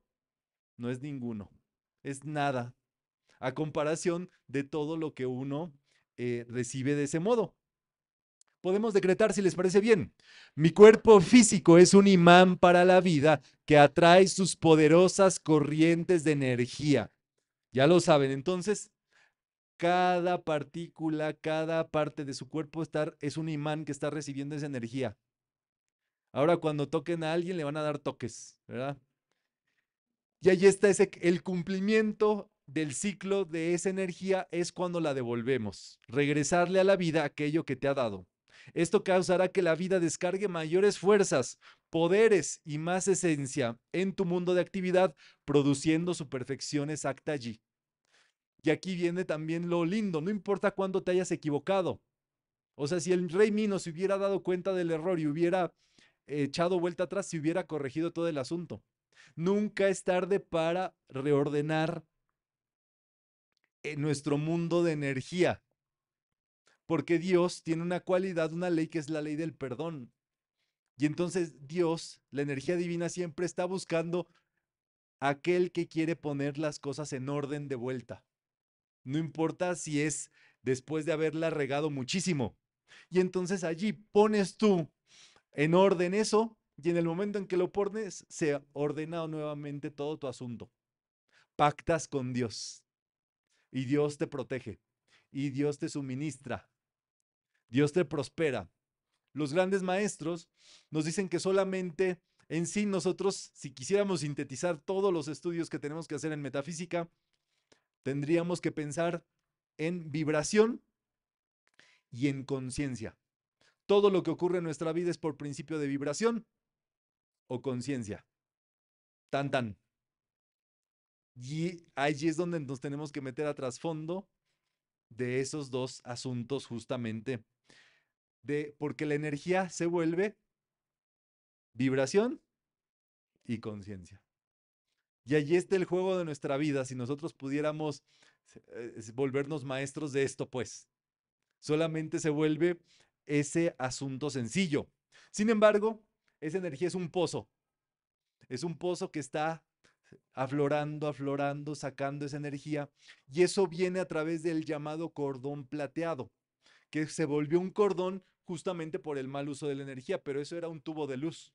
no es ninguno, es nada, a comparación de todo lo que uno eh, recibe de ese modo. Podemos decretar si les parece bien. Mi cuerpo físico es un imán para la vida que atrae sus poderosas corrientes de energía. Ya lo saben. Entonces, cada partícula, cada parte de su cuerpo estar, es un imán que está recibiendo esa energía. Ahora, cuando toquen a alguien, le van a dar toques, ¿verdad? Y ahí está ese, el cumplimiento del ciclo de esa energía es cuando la devolvemos. Regresarle a la vida aquello que te ha dado. Esto causará que la vida descargue mayores fuerzas, poderes y más esencia en tu mundo de actividad, produciendo su perfección exacta allí. Y aquí viene también lo lindo, no importa cuándo te hayas equivocado. O sea, si el rey Minos se hubiera dado cuenta del error y hubiera echado vuelta atrás, se hubiera corregido todo el asunto. Nunca es tarde para reordenar eh, nuestro mundo de energía. Porque Dios tiene una cualidad, una ley que es la ley del perdón. Y entonces Dios, la energía divina, siempre está buscando aquel que quiere poner las cosas en orden de vuelta. No importa si es después de haberla regado muchísimo. Y entonces allí pones tú en orden eso y en el momento en que lo pones se ha ordenado nuevamente todo tu asunto. Pactas con Dios y Dios te protege y Dios te suministra. Dios te prospera. Los grandes maestros nos dicen que solamente en sí nosotros, si quisiéramos sintetizar todos los estudios que tenemos que hacer en metafísica, tendríamos que pensar en vibración y en conciencia. Todo lo que ocurre en nuestra vida es por principio de vibración o conciencia. Tan tan. Y allí es donde nos tenemos que meter a trasfondo de esos dos asuntos justamente. De, porque la energía se vuelve vibración y conciencia. Y allí está el juego de nuestra vida, si nosotros pudiéramos eh, volvernos maestros de esto, pues. Solamente se vuelve ese asunto sencillo. Sin embargo, esa energía es un pozo. Es un pozo que está aflorando, aflorando, sacando esa energía. Y eso viene a través del llamado cordón plateado, que se volvió un cordón justamente por el mal uso de la energía, pero eso era un tubo de luz.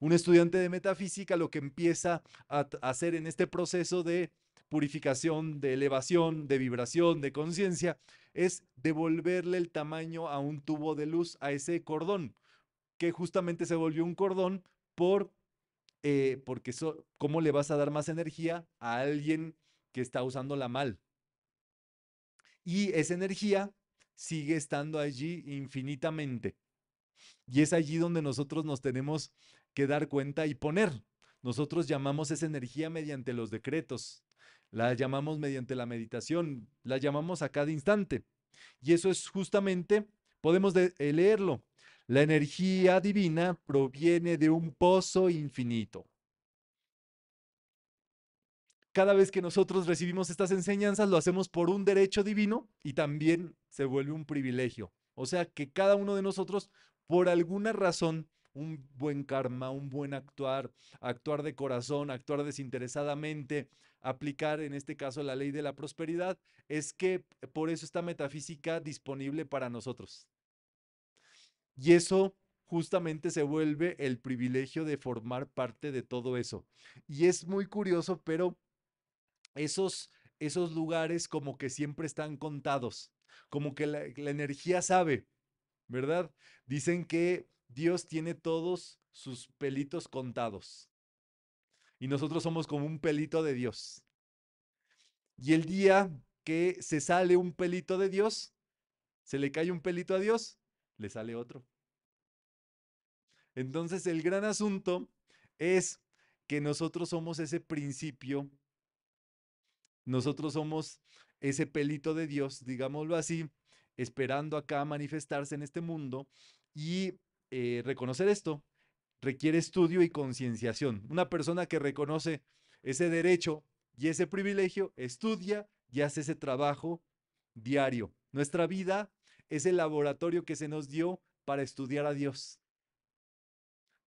Un estudiante de metafísica lo que empieza a hacer en este proceso de purificación, de elevación, de vibración, de conciencia, es devolverle el tamaño a un tubo de luz, a ese cordón, que justamente se volvió un cordón por, eh, porque ¿cómo le vas a dar más energía a alguien que está usándola mal? Y esa energía sigue estando allí infinitamente. Y es allí donde nosotros nos tenemos que dar cuenta y poner. Nosotros llamamos esa energía mediante los decretos, la llamamos mediante la meditación, la llamamos a cada instante. Y eso es justamente, podemos eh, leerlo, la energía divina proviene de un pozo infinito. Cada vez que nosotros recibimos estas enseñanzas, lo hacemos por un derecho divino y también se vuelve un privilegio. O sea que cada uno de nosotros, por alguna razón, un buen karma, un buen actuar, actuar de corazón, actuar desinteresadamente, aplicar en este caso la ley de la prosperidad, es que por eso está metafísica disponible para nosotros. Y eso justamente se vuelve el privilegio de formar parte de todo eso. Y es muy curioso, pero esos, esos lugares como que siempre están contados, como que la, la energía sabe, ¿verdad? Dicen que Dios tiene todos sus pelitos contados. Y nosotros somos como un pelito de Dios. Y el día que se sale un pelito de Dios, se le cae un pelito a Dios, le sale otro. Entonces el gran asunto es que nosotros somos ese principio, nosotros somos ese pelito de Dios, digámoslo así, esperando acá manifestarse en este mundo. Y eh, reconocer esto requiere estudio y concienciación. Una persona que reconoce ese derecho y ese privilegio estudia y hace ese trabajo diario. Nuestra vida es el laboratorio que se nos dio para estudiar a Dios,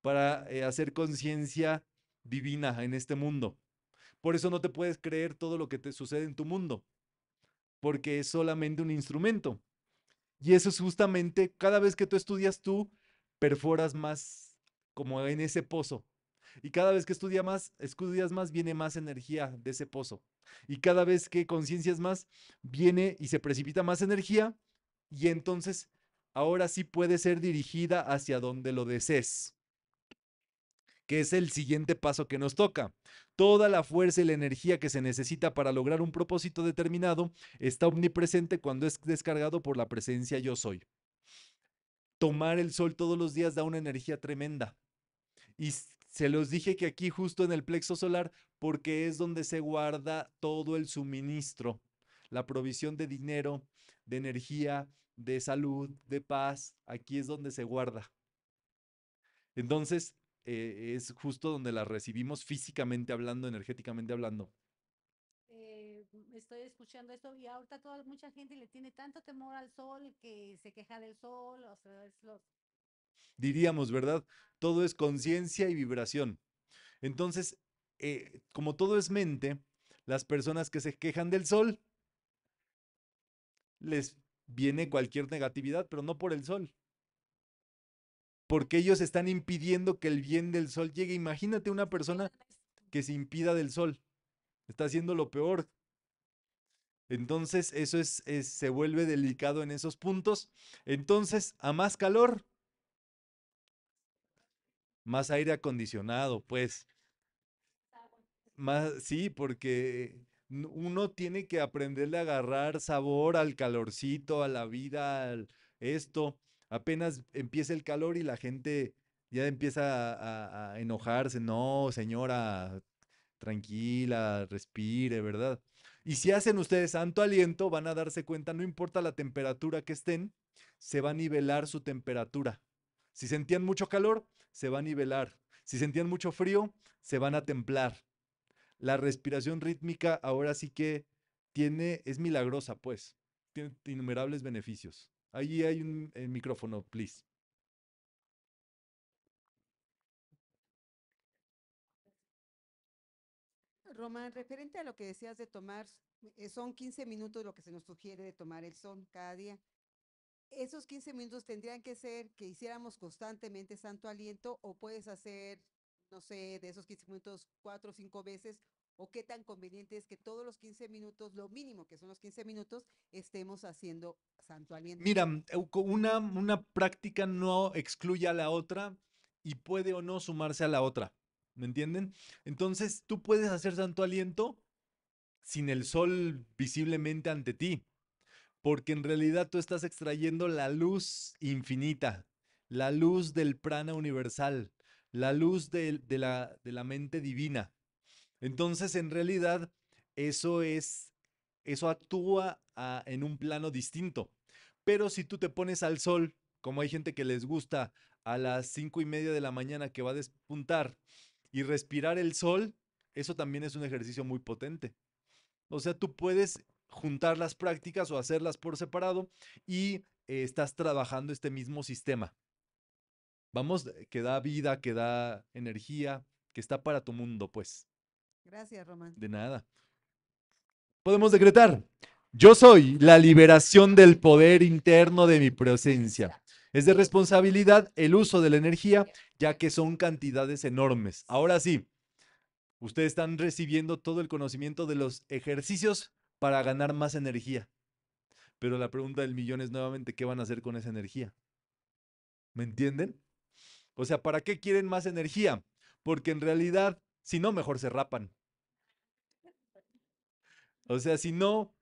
para eh, hacer conciencia divina en este mundo. Por eso no te puedes creer todo lo que te sucede en tu mundo, porque es solamente un instrumento. Y eso es justamente cada vez que tú estudias tú perforas más como en ese pozo. Y cada vez que estudias más, estudias más, viene más energía de ese pozo. Y cada vez que conciencias más, viene y se precipita más energía. Y entonces, ahora sí puede ser dirigida hacia donde lo desees que es el siguiente paso que nos toca. Toda la fuerza y la energía que se necesita para lograr un propósito determinado está omnipresente cuando es descargado por la presencia yo soy tomar el sol todos los días da una energía tremenda. Y se los dije que aquí justo en el plexo solar, porque es donde se guarda todo el suministro, la provisión de dinero, de energía, de salud, de paz, aquí es donde se guarda. Entonces, eh, es justo donde la recibimos físicamente hablando, energéticamente hablando
estoy escuchando esto y ahorita toda mucha gente le tiene tanto temor al sol que se queja del sol,
Diríamos, ¿verdad? Todo es conciencia y vibración. Entonces, eh, como todo es mente, las personas que se quejan del sol les viene cualquier negatividad, pero no por el sol. Porque ellos están impidiendo que el bien del sol llegue. Imagínate una persona que se impida del sol. Está haciendo lo peor. Entonces eso es, eh, se vuelve delicado en esos puntos. Entonces, a más calor, más aire acondicionado, pues. Más, sí, porque uno tiene que aprenderle a agarrar sabor al calorcito, a la vida, a esto. Apenas empieza el calor y la gente ya empieza a enojarse. No, señora, tranquila, respire, ¿verdad? Y si hacen ustedes santo aliento, van a darse cuenta, no importa la temperatura que estén, se va a nivelar su temperatura. Si sentían mucho calor, se va a nivelar. Si sentían mucho frío, se van a templar. La respiración rítmica ahora sí que tiene, es milagrosa, pues. Tiene innumerables beneficios. Ahí hay un eh, micrófono, please.
Román, referente a lo que decías de tomar, eh, son 15 minutos lo que se nos sugiere de tomar el son cada día. Esos 15 minutos tendrían que ser que hiciéramos constantemente santo aliento o puedes hacer, no sé, de esos 15 minutos cuatro o cinco veces o qué tan conveniente es que todos los 15 minutos, lo mínimo que son los 15 minutos, estemos haciendo santo aliento. Mira,
mm, eh, una, una práctica no excluye a la otra y puede o no sumarse a la otra. ¿Me entienden? Entonces tú puedes hacer santo aliento sin el sol visiblemente ante ti, porque en realidad tú estás extrayendo la luz infinita, la luz del prana universal, la luz de, la, de la mente divina. Entonces, en realidad, eso es, eso actúa ah, en un plano distinto. Pero si tú te pones al sol, como hay gente que les gusta a las cinco y media de la mañana que va a despuntar y respirar el sol, eso también es un ejercicio muy potente. O sea, tú puedes juntar las prácticas o hacerlas por separado y eh, estás trabajando este mismo sistema. Vamos, eh, que da vida, que da energía, que está para tu mundo, pues.
Gracias, Román.
De nada. Podemos decretar, yo soy la liberación del poder interno de mi presencia. Es de responsabilidad el uso de la energía, ya que son cantidades enormes. Ahora sí, ustedes están recibiendo todo el conocimiento de los ejercicios para ganar más energía. Pero la pregunta del millón es nuevamente, ¿qué van a hacer con esa energía? ¿Me entienden? O sea, ¿para qué quieren más energía? Porque en realidad, si no, mejor se rapan. O sea, si no,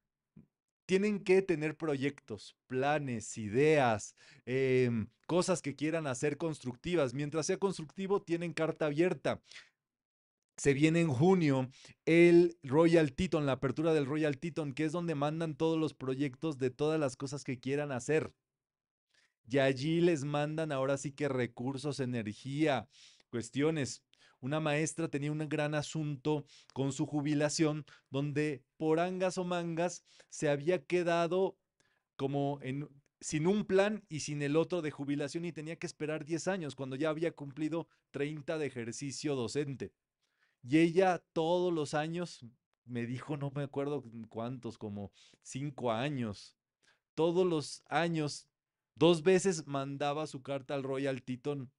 tienen que tener proyectos, planes, ideas, em, cosas que quieran hacer constructivas. Mientras sea constructivo, tienen carta abierta. Se viene en junio el Royal Teton, la apertura del Royal Teton, que es donde mandan todos los proyectos de todas las cosas que quieran hacer. Y allí les mandan ahora sí que recursos, energía, cuestiones. Una maestra tenía un gran asunto con su jubilación donde por angas o mangas se había quedado como en, sin un plan y sin el otro de jubilación y tenía que esperar 10 años cuando ya había cumplido 30 de ejercicio docente. Y ella todos los años me dijo, no me acuerdo cuántos, como 5 años. Todos los años, dos veces mandaba su carta al Royal Teton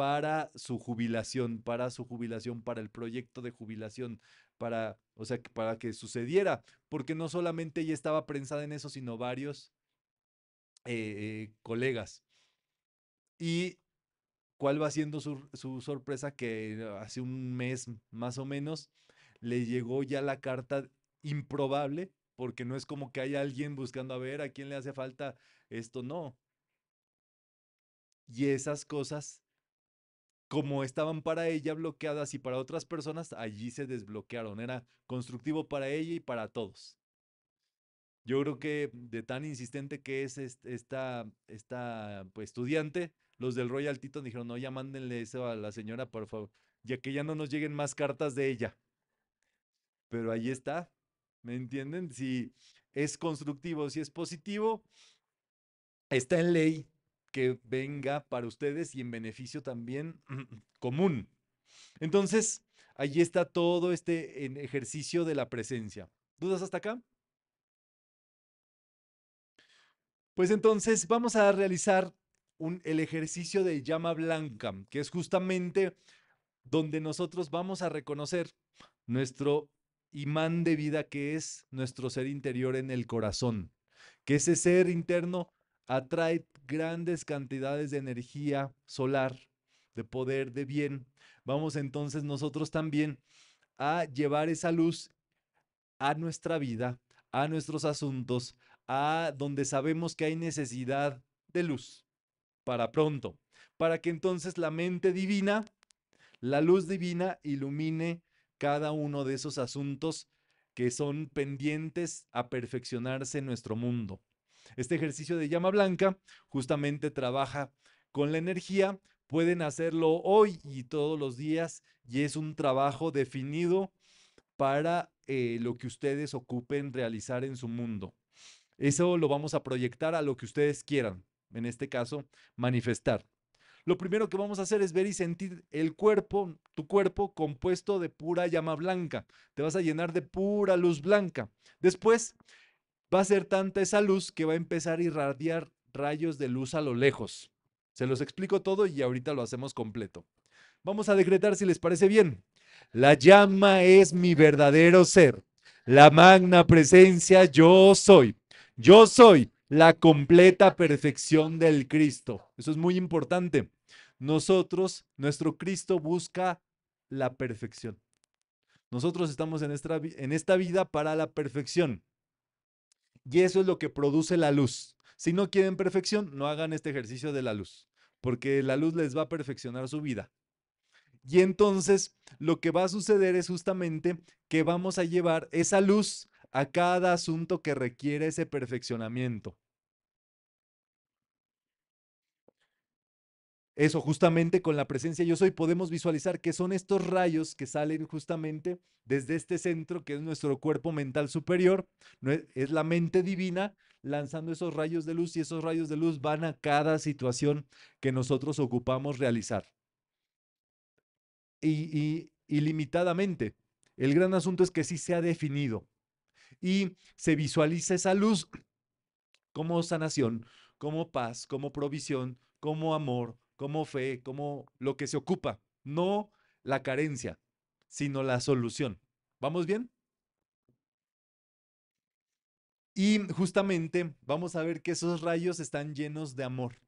para su jubilación, para su jubilación, para el proyecto de jubilación, para, o sea, para que sucediera, porque no solamente ella estaba prensada en eso, sino varios eh, eh, colegas. Y cuál va siendo su, su, sorpresa que hace un mes más o menos le llegó ya la carta improbable, porque no es como que haya alguien buscando a ver a quién le hace falta esto, no. Y esas cosas como estaban para ella bloqueadas y para otras personas, allí se desbloquearon. Era constructivo para ella y para todos. Yo creo que de tan insistente que es esta, esta pues, estudiante, los del Royal Tito dijeron, no, ya mándenle eso a la señora, por favor, ya que ya no nos lleguen más cartas de ella. Pero ahí está, ¿me entienden? Si es constructivo, si es positivo, está en ley, que venga para ustedes y en beneficio también común. Entonces, allí está todo este ejercicio de la presencia. ¿Dudas hasta acá? Pues entonces vamos a realizar un, el ejercicio de llama blanca, que es justamente donde nosotros vamos a reconocer nuestro imán de vida que es nuestro ser interior en el corazón, que ese ser interno atrae grandes cantidades de energía solar, de poder, de bien. Vamos entonces nosotros también a llevar esa luz a nuestra vida, a nuestros asuntos, a donde sabemos que hay necesidad de luz para pronto, para que entonces la mente divina, la luz divina ilumine cada uno de esos asuntos que son pendientes a perfeccionarse en nuestro mundo. Este ejercicio de llama blanca justamente trabaja con la energía. Pueden hacerlo hoy y todos los días y es un trabajo definido para eh, lo que ustedes ocupen realizar en su mundo. Eso lo vamos a proyectar a lo que ustedes quieran, en este caso, manifestar. Lo primero que vamos a hacer es ver y sentir el cuerpo, tu cuerpo compuesto de pura llama blanca. Te vas a llenar de pura luz blanca. Después va a ser tanta esa luz que va a empezar a irradiar rayos de luz a lo lejos. Se los explico todo y ahorita lo hacemos completo. Vamos a decretar si les parece bien. La llama es mi verdadero ser. La magna presencia yo soy. Yo soy la completa perfección del Cristo. Eso es muy importante. Nosotros, nuestro Cristo busca la perfección. Nosotros estamos en esta, en esta vida para la perfección. Y eso es lo que produce la luz. Si no quieren perfección, no hagan este ejercicio de la luz, porque la luz les va a perfeccionar su vida. Y entonces lo que va a suceder es justamente que vamos a llevar esa luz a cada asunto que requiere ese perfeccionamiento. eso, justamente con la presencia yo soy, podemos visualizar que son estos rayos que salen justamente desde este centro que es nuestro cuerpo mental superior, e, es la mente divina lanzando esos rayos de luz y esos rayos de luz van a cada situación que nosotros ocupamos realizar. Y, y ilimitadamente. El gran asunto es que sí se ha definido y se visualiza esa luz como sanación, como paz, como provisión, como amor, como fe, como lo que se ocupa, no la carencia, sino la solución. ¿Vamos bien? Y justamente vamos a ver que esos rayos están llenos de amor.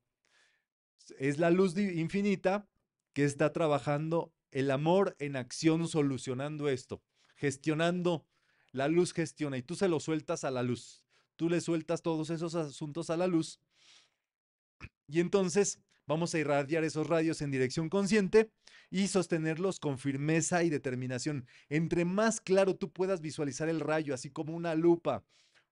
Es la luz infinita que está trabajando el amor en acción solucionando esto, gestionando. La luz gestiona y tú se lo sueltas a la luz. Tú le sueltas todos esos asuntos a la luz. Y entonces Vamos a irradiar esos radios en dirección consciente y sostenerlos con firmeza y determinación. Entre más claro tú puedas visualizar el rayo, así como una lupa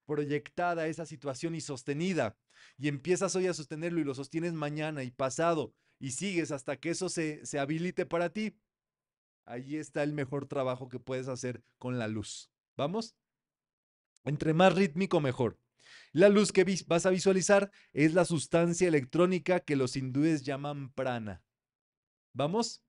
proyectada a esa situación y sostenida, y empiezas hoy a sostenerlo y lo sostienes mañana y pasado, y sigues hasta que eso se, se habilite para ti, ahí está el mejor trabajo que puedes hacer con la luz. ¿Vamos? Entre más rítmico, mejor. La luz que vas a visualizar es la sustancia electrónica que los hindúes llaman prana. ¿Vamos?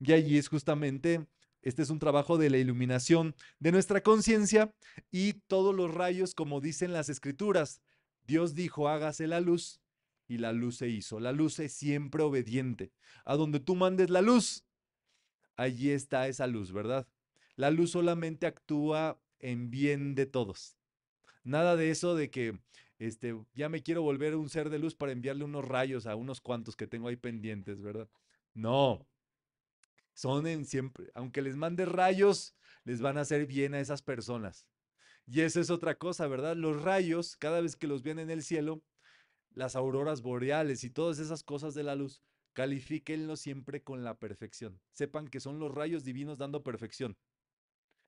Y allí es justamente, este es un trabajo de la iluminación de nuestra conciencia y todos los rayos, como dicen las escrituras, Dios dijo, hágase la luz y la luz se hizo. La luz es siempre obediente. A donde tú mandes la luz, allí está esa luz, ¿verdad? La luz solamente actúa en bien de todos. Nada de eso de que este, ya me quiero volver un ser de luz para enviarle unos rayos a unos cuantos que tengo ahí pendientes, ¿verdad? No. Son en siempre, aunque les mande rayos, les van a hacer bien a esas personas. Y eso es otra cosa, ¿verdad? Los rayos, cada vez que los ven en el cielo, las auroras boreales y todas esas cosas de la luz, califiquenlos siempre con la perfección. Sepan que son los rayos divinos dando perfección.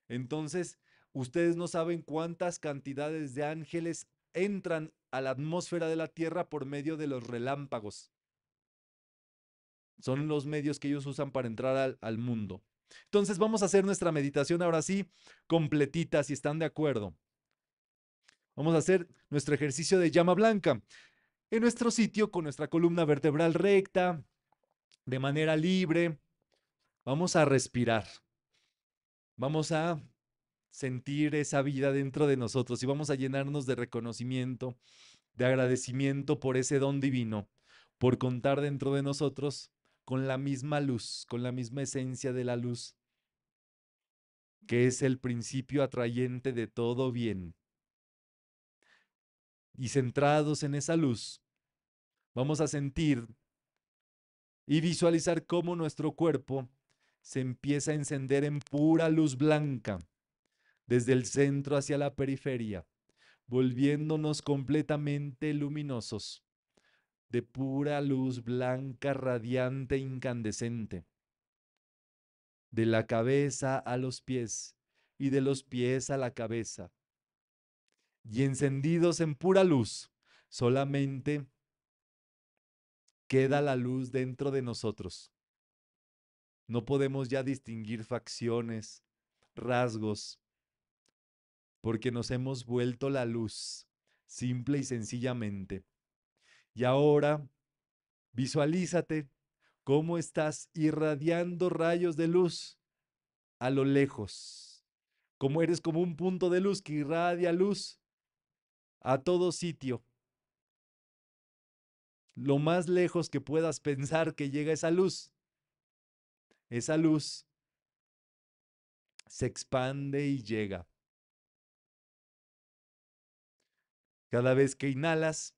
Entonces, Ustedes no saben cuántas cantidades de ángeles entran a la atmósfera de la Tierra por medio de los relámpagos. Son los medios que ellos usan para entrar al, mundo. Entonces vamos a hacer nuestra meditación ahora sí completita, si están de acuerdo. Vamos a hacer nuestro ejercicio de llama blanca. En nuestro sitio, con nuestra columna vertebral recta, de manera libre, vamos a respirar. Vamos a sentir esa vida dentro de nosotros y vamos a llenarnos de reconocimiento, de agradecimiento por ese don divino, por contar dentro de nosotros con la misma luz, con la misma esencia de la luz, que es el principio atrayente de todo bien. Y centrados en esa luz, vamos a sentir y visualizar cómo nuestro cuerpo se empieza a encender en pura luz blanca desde el centro hacia la periferia, volviéndonos completamente luminosos, de pura luz blanca, radiante, incandescente, de la cabeza a los pies y de los pies a la cabeza, y encendidos en pura luz, solamente queda la luz dentro de nosotros. No podemos ya distinguir facciones, rasgos, porque nos hemos vuelto la luz, simple y sencillamente. Y ahora, visualízate cómo estás irradiando rayos de luz a lo lejos, como eres como un punto de luz que irradia luz a todo sitio. Lo más lejos que puedas pensar que llega esa luz, esa luz se expande y llega. Cada vez que inhalas,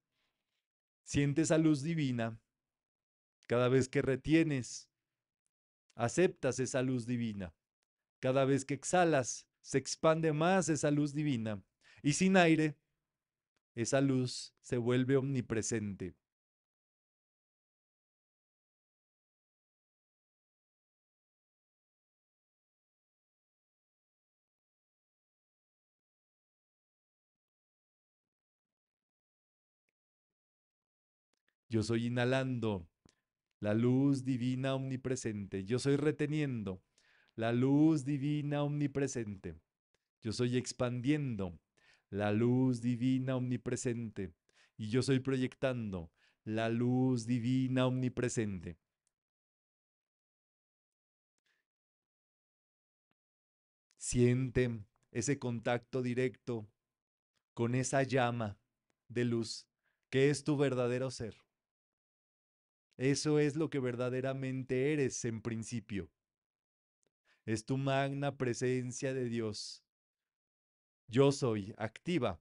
sientes a luz divina. Cada vez que retienes, aceptas esa luz divina. Cada vez que exhalas, se expande más esa luz divina. Y sin aire, esa luz se vuelve omnipresente. Yo soy inhalando la luz divina omnipresente. Yo soy reteniendo la luz divina omnipresente. Yo soy expandiendo la luz divina omnipresente. Y yo soy proyectando la luz divina omnipresente. Siente ese contacto directo con esa llama de luz que es tu verdadero ser. Eso es lo que verdaderamente eres en principio. Es tu magna presencia de Dios. Yo soy activa,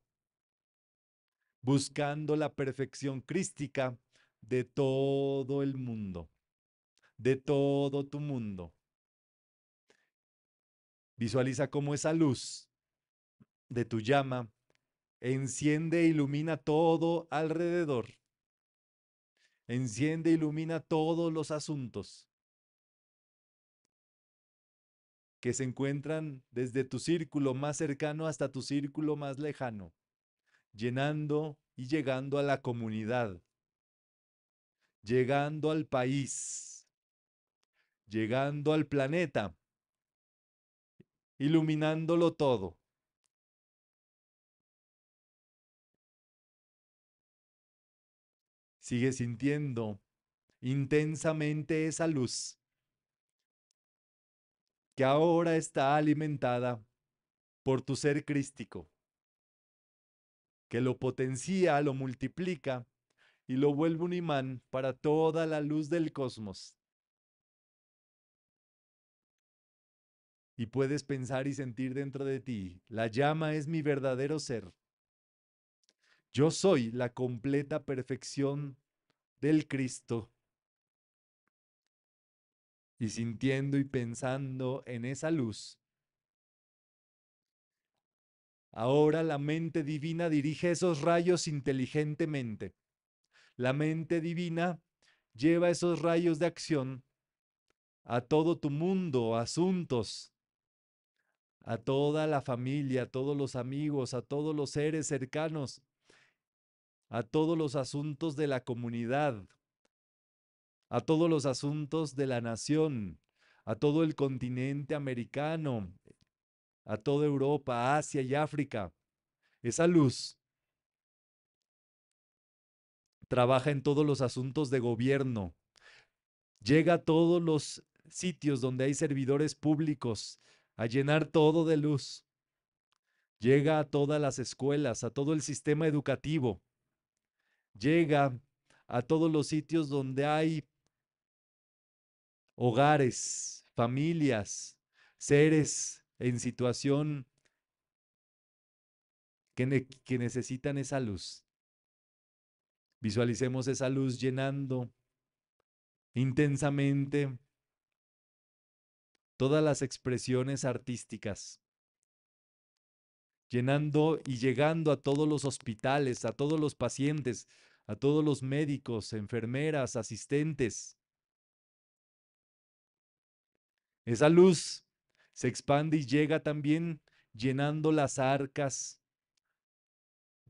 buscando la perfección crística de todo el mundo, de todo tu mundo. Visualiza cómo esa luz de tu llama enciende e ilumina todo alrededor Enciende, e ilumina todos los asuntos que se encuentran desde tu círculo más cercano hasta tu círculo más lejano, llenando y llegando a la comunidad, llegando al país, llegando al planeta, iluminándolo todo. Sigue sintiendo intensamente esa luz que ahora está alimentada por tu ser crístico, que lo potencia, lo multiplica y lo vuelve un imán para toda la luz del cosmos. Y puedes pensar y sentir dentro de ti, la llama es mi verdadero ser. Yo soy la completa perfección del Cristo. Y sintiendo y pensando en esa luz, ahora la mente divina dirige esos rayos inteligentemente. La mente divina lleva esos rayos de acción a todo tu mundo, asuntos, a toda la familia, a todos los amigos, a todos los seres cercanos a todos los asuntos de la comunidad, a todos los asuntos de la nación, a todo el continente americano, a toda Europa, Asia y África. Esa luz trabaja en todos los asuntos de gobierno, llega a todos los sitios donde hay servidores públicos a llenar todo de luz, llega a todas las escuelas, a todo el sistema educativo, llega a todos los sitios donde hay hogares, familias, seres en situación que, necesitan esa luz. Visualicemos esa luz llenando intensamente todas las expresiones artísticas llenando y llegando a todos los hospitales, a todos los pacientes, a todos los médicos, enfermeras, asistentes. Esa luz se expande y llega también llenando las arcas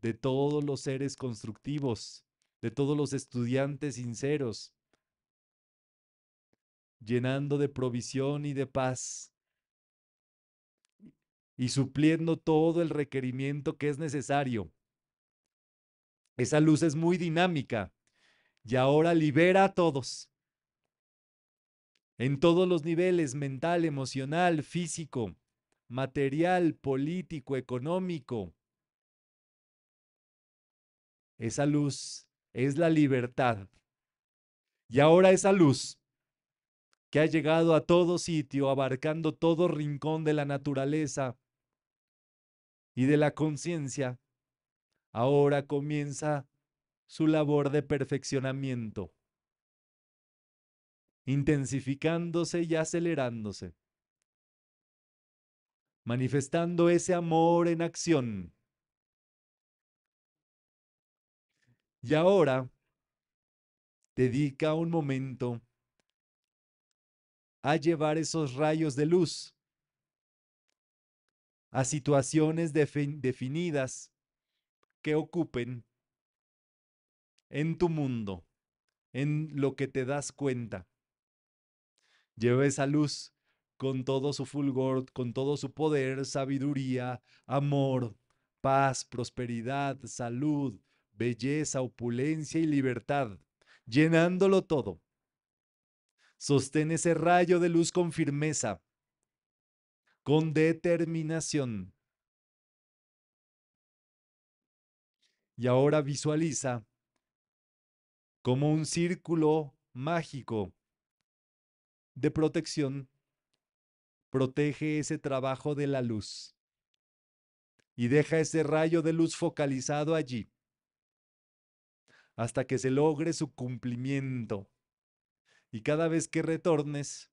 de todos los seres constructivos, de todos los estudiantes sinceros, llenando de provisión y de paz y supliendo todo el requerimiento que es necesario. Esa luz es muy dinámica y ahora libera a todos. En todos los niveles, mental, emocional, físico, material, político, económico. Esa luz es la libertad. Y ahora esa luz que ha llegado a todo sitio, abarcando todo rincón de la naturaleza, y de la conciencia, ahora comienza su labor de perfeccionamiento, intensificándose y acelerándose, manifestando ese amor en acción. Y ahora dedica un momento a llevar esos rayos de luz a situaciones definidas que ocupen en tu mundo, en lo que te das cuenta. Lleva esa luz con todo su fulgor, con todo su poder, sabiduría, amor, paz, prosperidad, salud, belleza, opulencia y libertad, llenándolo todo. Sostén ese rayo de luz con firmeza, con determinación. Y ahora visualiza como un círculo mágico de protección protege ese trabajo de la luz y deja ese rayo de luz focalizado allí hasta que se logre su cumplimiento. Y cada vez que retornes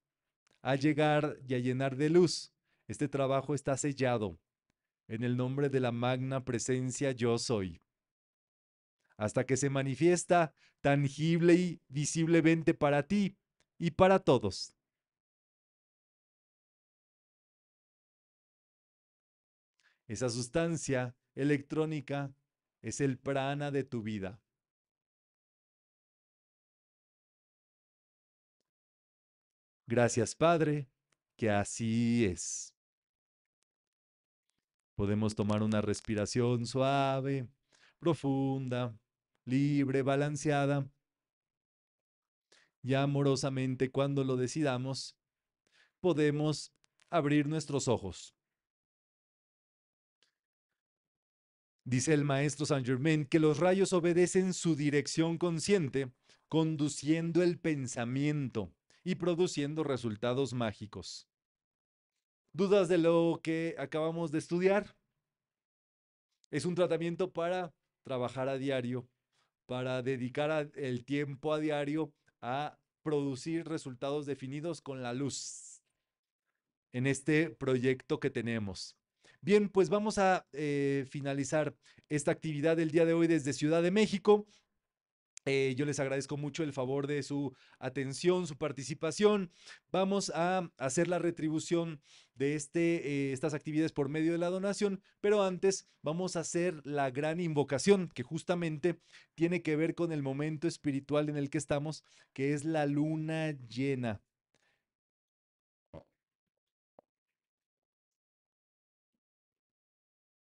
a llegar y a llenar de luz este trabajo está sellado en el nombre de la magna presencia yo soy. Hasta que se manifiesta tangible y visiblemente para ti y para todos. Esa sustancia electrónica es el prana de tu vida. Gracias Padre, que así es. Podemos tomar una respiración suave, profunda, libre, balanceada. Y amorosamente, cuando lo decidamos, podemos abrir nuestros ojos. Dice el maestro Saint Germain que los rayos obedecen su dirección consciente, conduciendo el pensamiento y produciendo resultados mágicos dudas de lo que acabamos de estudiar. Es un tratamiento para trabajar a diario, para dedicar el tiempo a diario a producir resultados definidos con la luz en este proyecto que tenemos. Bien, pues vamos a eh, finalizar esta actividad del día de hoy desde Ciudad de México. Eh, yo les agradezco mucho el favor de su atención, su participación. Vamos a hacer la retribución de este, eh, estas actividades por medio de la donación, pero antes vamos a hacer la gran invocación que justamente tiene que ver con el momento espiritual en el que estamos, que es la luna llena.